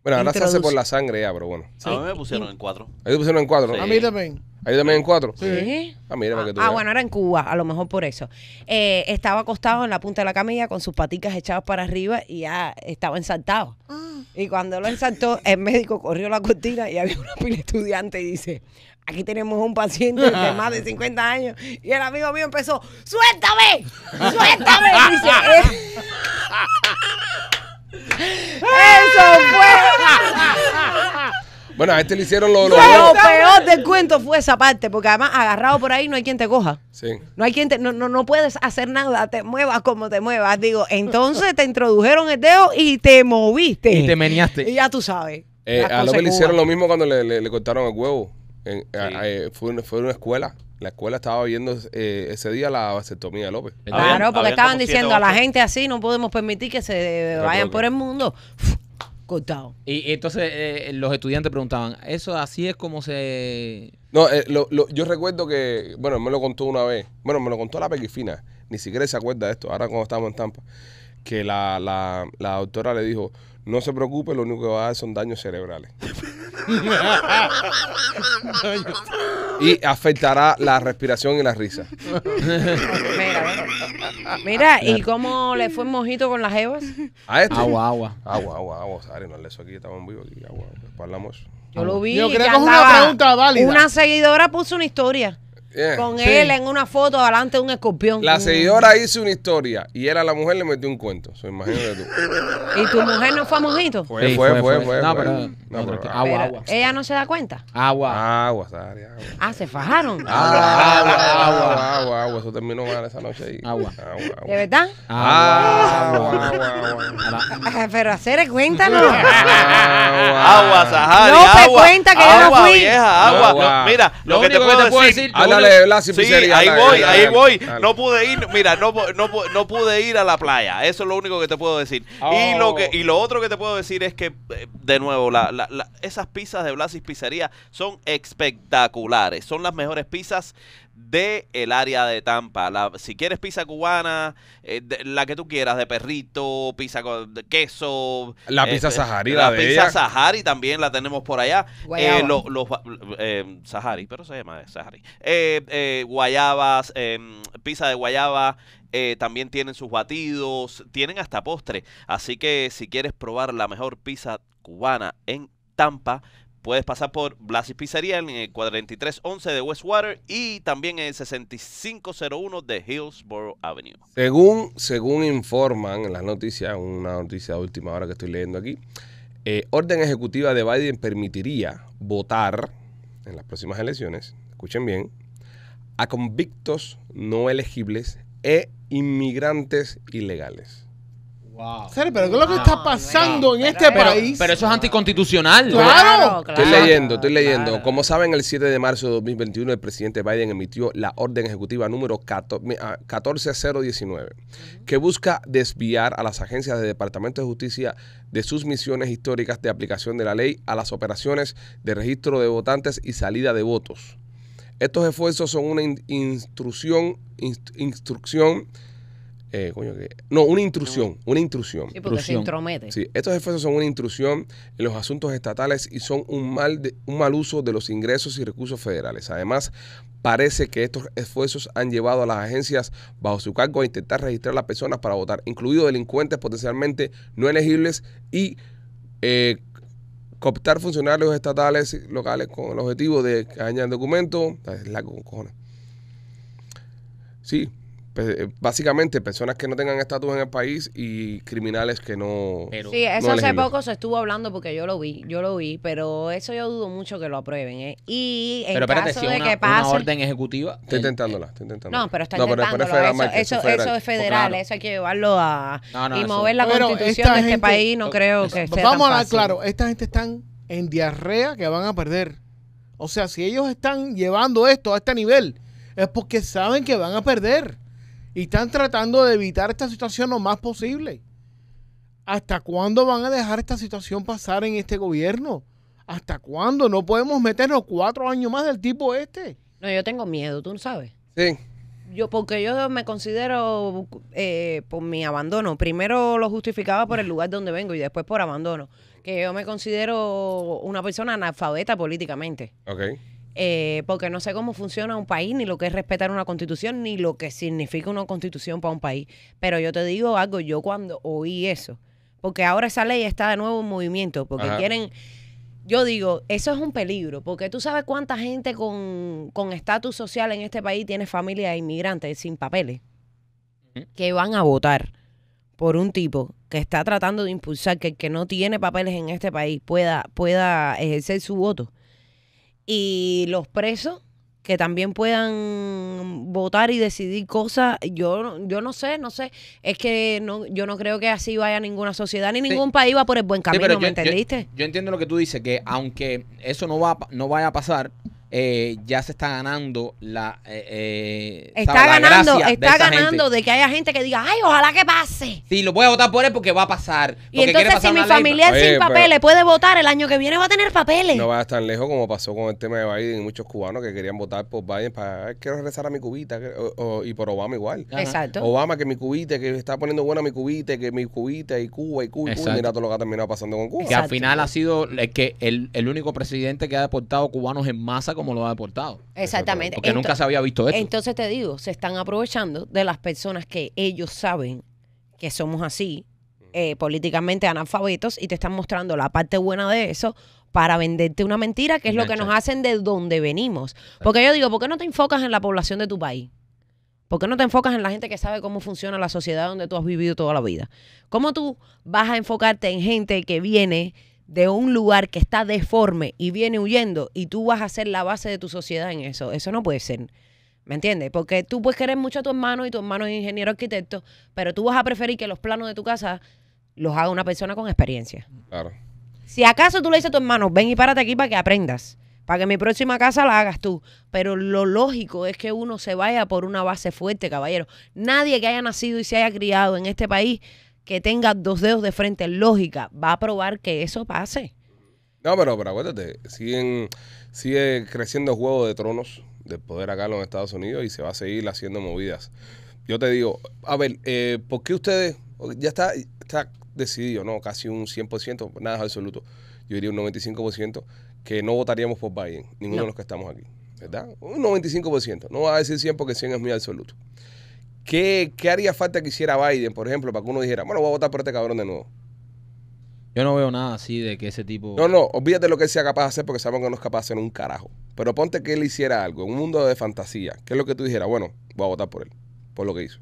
Bueno, ahora se hace por la sangre ya, pero bueno. A mí me pusieron en cuatro. Ahí te pusieron en cuatro, A mí también. Ahí también en cuatro. Sí. Ah, ah, ah bueno, era en Cuba, a lo mejor por eso. Eh, estaba acostado en la punta de la camilla con sus paticas echadas para arriba y ya estaba ensaltado. Ah. Y cuando lo ensaltó, el médico corrió la cortina y había una pila estudiante y dice, aquí tenemos un paciente de más de 50 años. Y el amigo mío empezó, suéltame, suéltame. dice, ¡Eso fue! Bueno, a este le hicieron lo, peor del cuento fue esa parte, porque además agarrado por ahí no hay quien te coja. No hay quien no, no, puedes hacer nada, te muevas como te muevas. Digo, entonces te introdujeron el dedo y te moviste. Y te meneaste. Y ya tú sabes. Eh, a López le hicieron lo mismo cuando le, cortaron el huevo. Eh, fue, en una escuela la escuela estaba viendo eh, ese día la vasectomía de López. Claro, porque estaban diciendo a la gente así, no podemos permitir que se vayan por el mundo. Cortado. Y, entonces eh, los estudiantes preguntaban, ¿eso así es como se...? No, eh, yo recuerdo que, bueno, me lo contó una vez, bueno, me lo contó la pequifina, ni siquiera se acuerda de esto, ahora cuando estamos en Tampa, que la, la doctora le dijo, no se preocupe, lo único que va a dar son daños cerebrales. y afectará la respiración y la risa. Mira, ¿y cómo le fue mojito con las evas? ¿A esto Agua, agua. Agua, agua, agua. Sari, no le eso aquí, estamos vivos Aquí. Agua, Hablamos. Yo lo vi. Yo creo que es una pregunta válida. Una seguidora puso una historia. Con él en una foto delante de un escorpión. La mm. seguidora hizo una historia y era la mujer le metió un cuento. So, imagínate tú. ¿Y tu mujer no fue a mojito? Fue, fue, fue, No, pero, agua, agua. ¿Ella no se da cuenta? Agua. Agua, agua. Ah, se fajaron. Ah, agua, agua, agua, agua, Eso terminó mal esa noche ahí. Agua. ¿De verdad? Agua, ah, agua, agua. Ah, pero hacer no Agua, Sahari, No te cuenta que yo no fui. Vieja, agua, Mira, lo, que te puedo decir sí, ahí voy, ahí voy. No pude ir, mira, no, no pude ir a la playa. Eso es lo único que te puedo decir. Y lo que y lo otro que te puedo decir es que, eh, de nuevo, esas pizzas de Blasis Pizzería son espectaculares. Son las mejores pizzas de el área de Tampa. si quieres pizza cubana, eh, la que tú quieras, de perrito, pizza con de queso. La eh, pizza sahari, la, pizza sahari también la tenemos por allá. Eh, los sahari, pero se llama sahari. guayabas, pizza de guayaba. también tienen sus batidos, tienen hasta postre. Así que si quieres probar la mejor pizza cubana en Tampa, puedes pasar por Blasi Pizzeria en el 4311 de Westwater y también en el 6501 de Hillsborough Avenue. Según, según informan en las noticias, una noticia de última hora que estoy leyendo aquí, eh, orden ejecutiva de Biden permitiría votar en las próximas elecciones, escuchen bien, a convictos no elegibles e inmigrantes ilegales. ¿Pero qué es lo que está pasando en este país? Pero eso es anticonstitucional. Claro. estoy leyendo, estoy leyendo. Como saben, el 7 de marzo de 2021 el presidente Biden emitió la orden ejecutiva número 14019 ah, que busca desviar a las agencias del Departamento de Justicia de sus misiones históricas de aplicación de la ley a las operaciones de registro de votantes y salida de votos. Estos esfuerzos son una instrucción, instrucción eh, No, una intrusión, una intrusión. Sí, estos esfuerzos son una intrusión en los asuntos estatales y son un mal, un mal uso de los ingresos y recursos federales. Además, parece que estos esfuerzos han llevado a las agencias bajo su cargo a intentar registrar a las personas para votar, incluidos delincuentes potencialmente no elegibles y eh, cooptar funcionarios estatales locales con el objetivo de que documentos. Es Sí, eh, básicamente personas que no tengan estatus en el país y criminales que no. sí, eso hace poco se estuvo hablando porque yo lo vi, yo lo vi, pero eso yo dudo mucho que lo aprueben. ¿eh? Y en pero caso de que pase. una orden ejecutiva. Estoy intentándola, estoy intentándola. No, pero está no, eso, eso, eso, es federal, eso hay que llevarlo a. y mover la constitución de este país, no creo que sea. Vamos a hablar claro, esta gente están en diarrea que van a perder. O sea, si ellos están llevando esto a este nivel, es porque saben que van a perder. Y están tratando de evitar esta situación lo más posible. ¿Hasta cuándo van a dejar esta situación pasar en este gobierno? ¿Hasta cuándo? No podemos meternos cuatro años más del tipo este. No, yo tengo miedo, tú no sabes. Sí. Yo, porque yo me considero eh, por mi abandono. Primero lo justificaba por el lugar donde vengo y después por abandono. Que yo me considero una persona analfabeta políticamente. Ok eh, porque no sé cómo funciona un país, ni lo que es respetar una constitución, ni lo que significa una constitución para un país. Pero yo te digo algo, yo cuando oí eso, porque ahora esa ley está de nuevo en movimiento, porque quieren... Yo digo, eso es un peligro, porque tú sabes cuánta gente con estatus social en este país tiene familia de inmigrantes sin papeles que van a votar por un tipo que está tratando de impulsar que el que no tiene papeles en este país pueda, pueda ejercer su voto, y los presos que también puedan votar y decidir cosas, yo, yo no sé, no sé, es que no, yo no creo que así vaya ninguna sociedad ni ningún país va por el buen camino, ¿me entendiste? Yo, entiendo lo que tú dices, que aunque eso no, va, no vaya a pasar, eh, ya se está ganando la. Eh, eh está ganando, está ganando de que haya gente que diga, ay, ojalá que pase. Sí, lo voy a votar por él porque va a pasar. Y entonces, si mi familia sin papeles puede votar, el año que viene va a tener papeles. No va a estar lejos como pasó con el tema de Biden y muchos cubanos que querían votar por Biden para, quiero regresar a mi cubita. y por Obama igual. Exacto. Obama que mi cubita, que está poniendo buena mi cubita, que mi cubita y Cuba y Cuba. Y mira todo lo que ha terminado pasando con Cuba. Que al final ha sido que el único presidente que ha deportado cubanos en masa como lo ha aportado. Exactamente. Porque nunca se había visto esto. Entonces te digo, se están aprovechando de las personas que ellos saben que somos así, eh, políticamente analfabetos, y te están mostrando la parte buena de eso para venderte una mentira, que es lo que nos hacen de donde venimos. Porque yo digo, ¿por qué no te enfocas en la población de tu país? ¿Por qué no te enfocas en la gente que sabe cómo funciona la sociedad donde tú has vivido toda la vida? ¿Cómo tú vas a enfocarte en gente que viene de un lugar que está deforme y viene huyendo y tú vas a ser la base de tu sociedad en eso. Eso no puede ser. ¿Me entiendes? Porque tú puedes querer mucho a tu hermano y tu hermano es ingeniero arquitecto, pero tú vas a preferir que los planos de tu casa los haga una persona con experiencia. Claro. Si acaso tú le dices a tu hermano, ven y párate aquí para que aprendas, para que mi próxima casa la hagas tú. Pero lo lógico es que uno se vaya por una base fuerte, caballero. Nadie que haya nacido y se haya criado en este país que tenga dos dedos de frente lógica va a probar que eso pase. No, pero, acuérdate, siguen, sigue creciendo el juego de tronos de poder acá en los Estados Unidos y se va a seguir haciendo movidas. Yo te digo, a ver, eh, ¿por qué ustedes, ya está, está decidido, no, casi un 100%, nada es absoluto, yo diría un 95%, que no votaríamos por Biden, ninguno de los que estamos aquí, ¿verdad? Un 95%, no va a decir 100 porque 100 es muy absoluto. ¿Qué, haría falta que hiciera Biden, por ejemplo, para que uno dijera, bueno, voy a votar por este cabrón de nuevo? Yo no veo nada así de que ese tipo. No, no, olvídate de lo que él sea capaz de hacer porque sabemos que no es capaz de hacer un carajo. Pero ponte que él hiciera algo, un mundo de fantasía. ¿Qué es lo que tú dijeras? Bueno, voy a votar por él, por lo que hizo.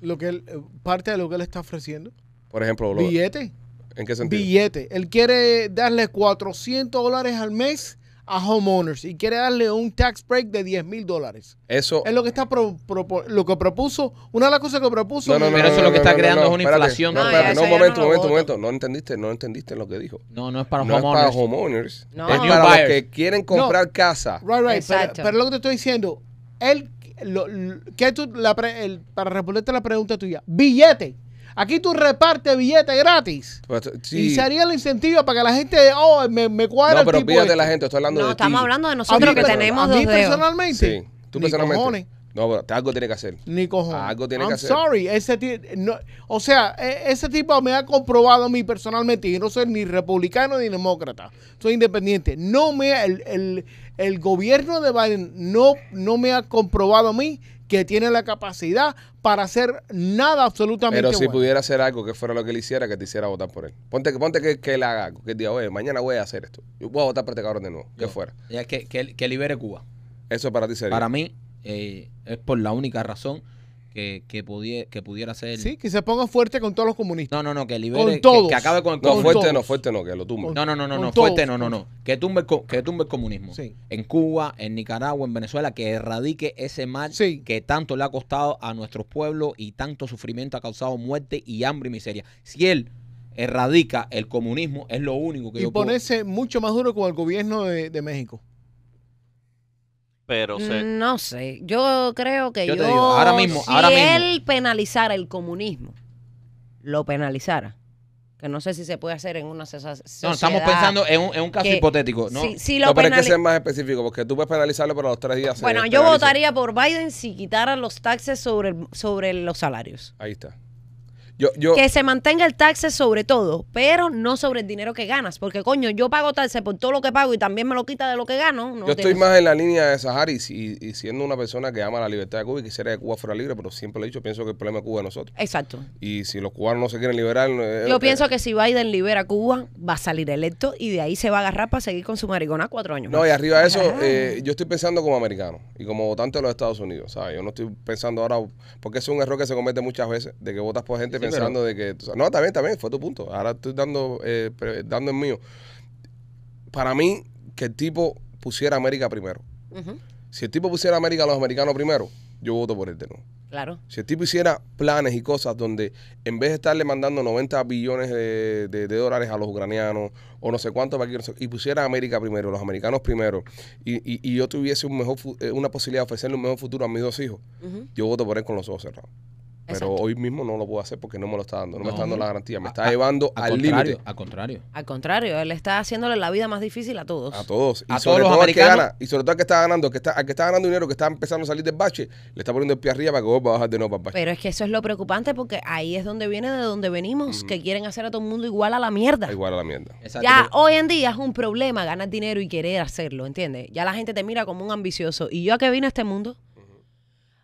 Lo que eh, parte de lo que él está ofreciendo. Por ejemplo, billete. ¿En qué sentido? Billete. Él quiere darle 400 dólares al mes a homeowners y quiere darle un tax break de 10 mil dólares. Eso es lo que está pro, pro, lo que propuso. Una de las cosas que propuso. No, no, no, pero eso es lo que está creando es una espérate, inflación. No, espérate, no, un momento, un momento, un momento. No entendiste, no entendiste lo que dijo. No, no es para homeowners. No es para homeowners. Es para los que quieren comprar casa. Right, right. Pero, pero, lo que te estoy diciendo, él, lo, lo, que tú, la el, para responderte la pregunta tuya, billete. Aquí tú reparte billetes gratis. Pues, y sería el incentivo para que la gente, oh, me, cuadra. No, pero el la este. gente, no, estamos hablando de nosotros que tenemos dos A mí personalmente. Sí, tú personalmente. No, pero algo tiene que hacer. Ni cojones. Algo tiene que hacer. hacer. sorry. Ese no, o sea, e, ese tipo me ha comprobado a mí personalmente. Yo no soy ni republicano ni demócrata. Soy independiente. No me el, el, el gobierno de Biden no, no me ha comprobado a mí que tiene la capacidad para hacer nada absolutamente. Pero si pudiera hacer algo que fuera lo que él hiciera, que te hiciera votar por él. Ponte, ponte que, que él haga algo, que diga, oye, mañana voy a hacer esto. Yo voy a votar por este cabrón de nuevo, que fuera. Ya, que, que, libere Cuba. Eso para ti sería. Para mí eh, es por la única razón que, que, pudiera, que pudiera ser. Sí, que se ponga fuerte con todos los comunistas. No, no, no, que libere. Que, acabe con el comunismo. No, fuerte no, fuerte no, que lo tumbe. no, no, no, no, no fuerte no, no, no. Que tumbe, que tumbe el comunismo. En Cuba, en Nicaragua, en Venezuela, que erradique ese mal que tanto le ha costado a nuestros pueblos y tanto sufrimiento ha causado muerte y hambre y miseria. Si él erradica el comunismo, es lo único que y yo Y ponerse mucho más duro con el gobierno de México. No sé, yo creo que yo... ahora mismo, si ahora él penalizara el comunismo, lo penalizara que no sé si se puede hacer en una sociedad. No, estamos pensando en un, caso hipotético. ¿no? pero hay que ser más específico, porque tú puedes penalizarlo, por los tres días. Bueno, yo votaría por Biden si quitara los taxes sobre, sobre los salarios. Ahí está que se mantenga el taxe sobre todo, pero no sobre el dinero que ganas. Porque, coño, yo pago taxe por todo lo que pago y también me lo quita de lo que gano. yo estoy más en la línea de Saharis y, siendo una persona que ama la libertad de Cuba y quisiera que Cuba fuera libre, pero siempre lo he dicho, pienso que el problema de Cuba es nosotros. Exacto. Y si los cubanos no se quieren liberar. Eh, yo eh, pienso que si Biden libera Cuba, va a salir electo y de ahí se va a agarrar para seguir con su maricona cuatro años. No, y arriba de eso, eh, yo estoy pensando como americano y como votante de los Estados Unidos, ¿sabes? Yo no estoy pensando ahora, porque es un error que se comete muchas veces, de que votas por gente pensando de que. bien, no, también, también, fue tu punto. Ahora estoy dando, eh, dando el mío. Para mí, que el tipo pusiera América primero. Si el tipo pusiera América a los americanos primero, yo voto por él de nuevo. Claro. Si el tipo hiciera planes y cosas donde en vez de estarle mandando 90 billones de, dólares a los ucranianos o no sé cuánto y pusiera América primero, los americanos primero, y, yo tuviese un mejor eh, una posibilidad de ofrecerle un mejor futuro a mis dos hijos, yo voto por él con los ojos cerrados. Pero hoy mismo no lo puedo hacer porque no me lo está dando, no, me está dando la garantía, me está llevando al límite. Al contrario. Al contrario, él está haciéndole la vida más difícil a todos. A todos. Y a todos los todo que gana, y sobre todo al que está ganando, que está, al que está ganando dinero, que está empezando a salir del bache, le está poniendo el pie arriba para que vos a bajar de nuevo para el bache. Pero es que eso es lo preocupante porque ahí es donde viene de donde venimos, que quieren hacer a todo el mundo igual a la mierda. Igual a la mierda. Ya hoy en día es un problema ganar dinero y querer hacerlo, ¿entiendes? Ya la gente te mira como un ambicioso. ¿Y yo a qué vine a este mundo?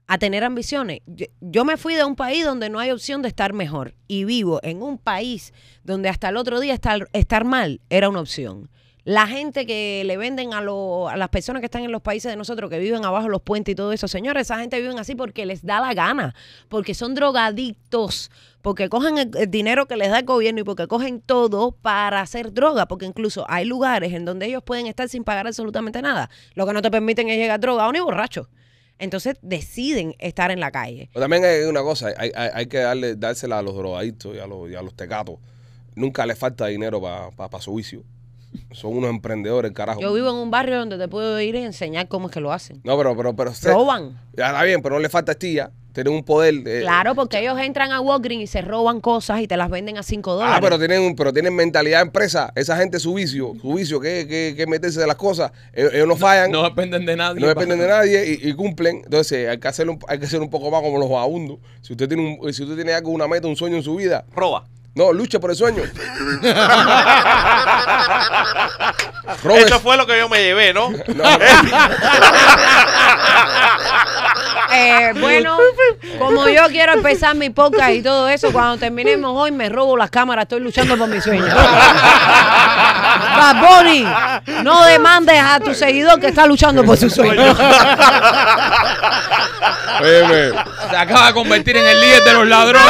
a tener ambiciones. Yo, me fui de un país donde no hay opción de estar mejor y vivo en un país donde hasta el otro día estar, estar mal era una opción. La gente que le venden a, a las personas que están en los países de nosotros, que viven abajo los puentes y todo eso, señores, esa gente viven así porque les da la gana, porque son drogadictos, porque cogen el, dinero que les da el gobierno y porque cogen todo para hacer droga, porque incluso hay lugares en donde ellos pueden estar sin pagar absolutamente nada. Lo que no te permiten es llegar droga ni borracho entonces deciden estar en la calle. también hay una cosa, hay, que darle, dársela a los drogadictos y a los, y tecatos. Nunca les falta dinero para su vicio. Son unos emprendedores, carajo. Yo vivo en un barrio donde te puedo ir y enseñar cómo es que lo hacen. No, pero, pero, pero. Roban. Ya está bien, pero no le falta estilla. Tienen un poder. de. Eh, claro, porque ellos entran a Walgreens y se roban cosas y te las venden a 5 ah, dólares. Ah, pero tienen, pero tienen mentalidad de empresa. Esa gente, su vicio, su vicio, que, que, meterse de las cosas. E, ellos, no fallan. No, dependen de nadie. No dependen de nadie y, cumplen. Entonces, hay que, hacer hay que ser un poco más como los vagabundos. Si usted tiene, si usted tiene algo, una meta, un sueño en su vida. Roba. No, lucha por el sueño. Eso fue lo que yo me llevé, ¿no? no eh, bueno, como yo quiero empezar mi podcast y todo eso, cuando terminemos hoy me robo las cámaras, estoy luchando por mi sueño. Baboni, no demandes a tu seguidor que está luchando por su sueño. se acaba de convertir en el líder de los ladrones.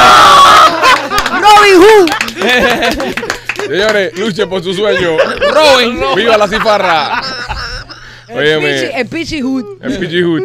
Señores, luchen por su sueño. Robin. Viva la cifarra. Óyeme. El Pichi Hood. El Pichi Hood.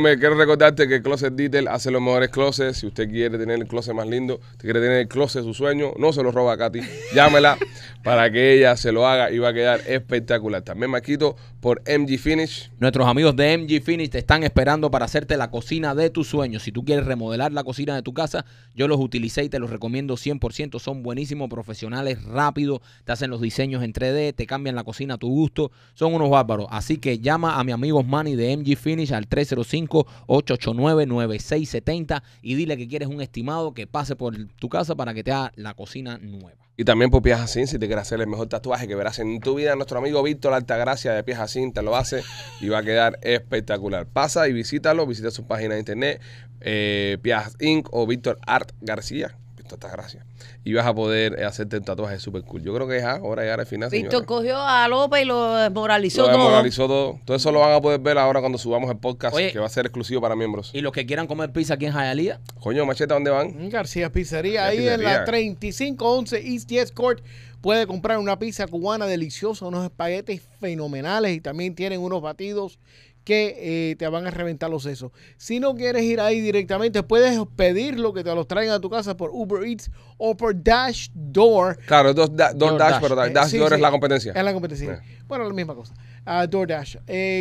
me quiero recordarte que Closet Detail hace los mejores closets. Si usted quiere tener el closet más lindo, si quiere tener el closet de su sueño, no se lo roba a Katy. Llámela para que ella se lo haga y va a quedar espectacular. También Maquito por MG Finish. Nuestros amigos de MG Finish te están esperando para hacerte la cocina de tus sueños. Si tú quieres remodelar la cocina de tu casa, yo los utilicé y te los recomiendo 100%. Son buenísimos, profesionales, rápidos. Te hacen los diseños en 3D, te cambian la cocina a tu gusto. Son unos bárbaros. Así que llama a mi amigo Manny de MG Finish al 305-889-9670 y dile que quieres un estimado que pase por tu casa para que te haga la cocina nueva. Y también por Pies Jacín, si te quieres hacer el mejor tatuaje que verás en tu vida, nuestro amigo Víctor Altagracia de Pies te lo hace y va a quedar espectacular. Pasa y visítalo, visita su página de internet, eh, Inc. o Víctor Art García, esta gracias. Y vas a poder eh, hacerte un tatuaje súper cool. Yo creo que es ahora llegar al final. Víctor cogió a López y lo desmoralizó todo. todo. Todo eso lo van a poder ver ahora cuando subamos el podcast, que va a ser exclusivo para miembros. ¿Y los que quieran comer pizza aquí en Jayalía? Coño, macheta, ¿dónde van? García Pizzería, ahí en la 3511 East 10 Court. Puede comprar una pizza cubana deliciosa, unos espaguetes fenomenales y también tienen unos batidos que eh, te van a reventar los sesos. Si no quieres ir ahí directamente, puedes pedirlo que te los traigan a tu casa por Uber Eats o por Dash Door. Claro, dos, Dash, pero eh, Dash, Door es la competencia. Es la competencia. Eh. Bueno, la misma cosa. Ah, DoorDash.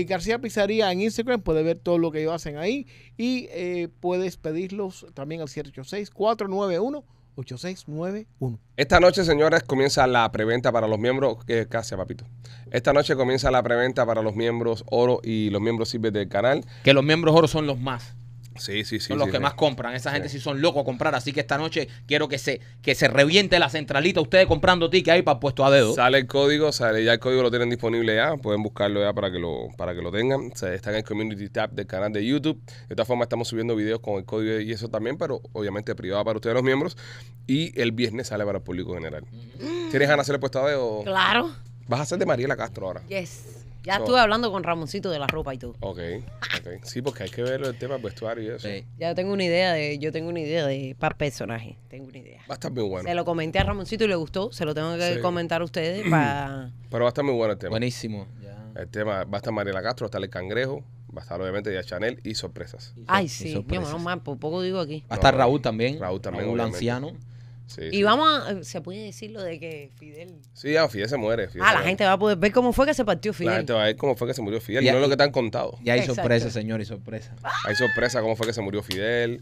García Pizzería en Instagram, puede ver todo lo que ellos hacen ahí y puedes pedirlos también al 786 491 8691. Esta noche, señores, comienza la preventa para los miembros. que casi, papito. Esta noche comienza la preventa para los miembros oro y los miembros sirve del canal. Que los miembros oro son los más. Sí, sí, sí. Son los que más compran. Esa gente sí. son locos a comprar. Así que esta noche quiero que se, que se reviente la centralita. Ustedes comprando que ahí para puesto a dedo. Sale el código, sale ya el código lo tienen disponible ya. Pueden buscarlo ya para que lo, para que lo tengan. está en el community tab del canal de YouTube. De esta forma estamos subiendo videos con el código y eso también, pero obviamente privado para ustedes los miembros. Y el viernes sale para el público general. Mm. ¿Tienes ganas de hacer el puesto a dedo? Claro. Vas a ser de Mariela Castro ahora. Yes. Ya estuve hablando con Ramoncito de la ropa y todo. Ok, Sí, porque hay que ver el tema vestuario y eso. Sí. Ya tengo una idea de, yo tengo una idea de para personaje. Tengo una idea. Va a estar muy bueno. Se lo comenté a Ramoncito y le gustó. Se lo tengo que comentar a ustedes para. Pero va a estar muy bueno el tema. Buenísimo. El tema va a estar Mariela Castro, va a estar el cangrejo, va a estar obviamente ya Chanel y sorpresas. Ay, sí. por poco digo aquí. Va a estar Raúl también. Raúl también, Raúl anciano y vamos a, eh, se puede decir lo de que Fidel. Sí, ya ah, Fidel se muere. ah, la gente va a poder ver cómo fue que se partió Fidel. La gente va a ver cómo fue que se murió Fidel. Y, no es lo que te han contado. Y hay sorpresa, señor, y sorpresa. Hay sorpresa cómo fue que se murió Fidel.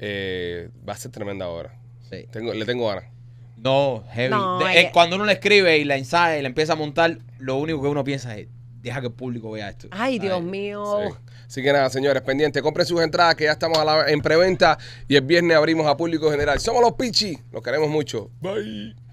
Eh, va a ser tremenda ahora. Sí. Tengo, le tengo ganas. No, heavy. es eh, cuando uno le escribe y la ensaya y la empieza a montar, lo único que uno piensa es deja que el público vea esto. Ay, Dios mío. Así que nada, señores, pendiente. Compren sus entradas que ya estamos en preventa y el viernes abrimos a público general. Somos los Pichi. Los queremos mucho. Bye.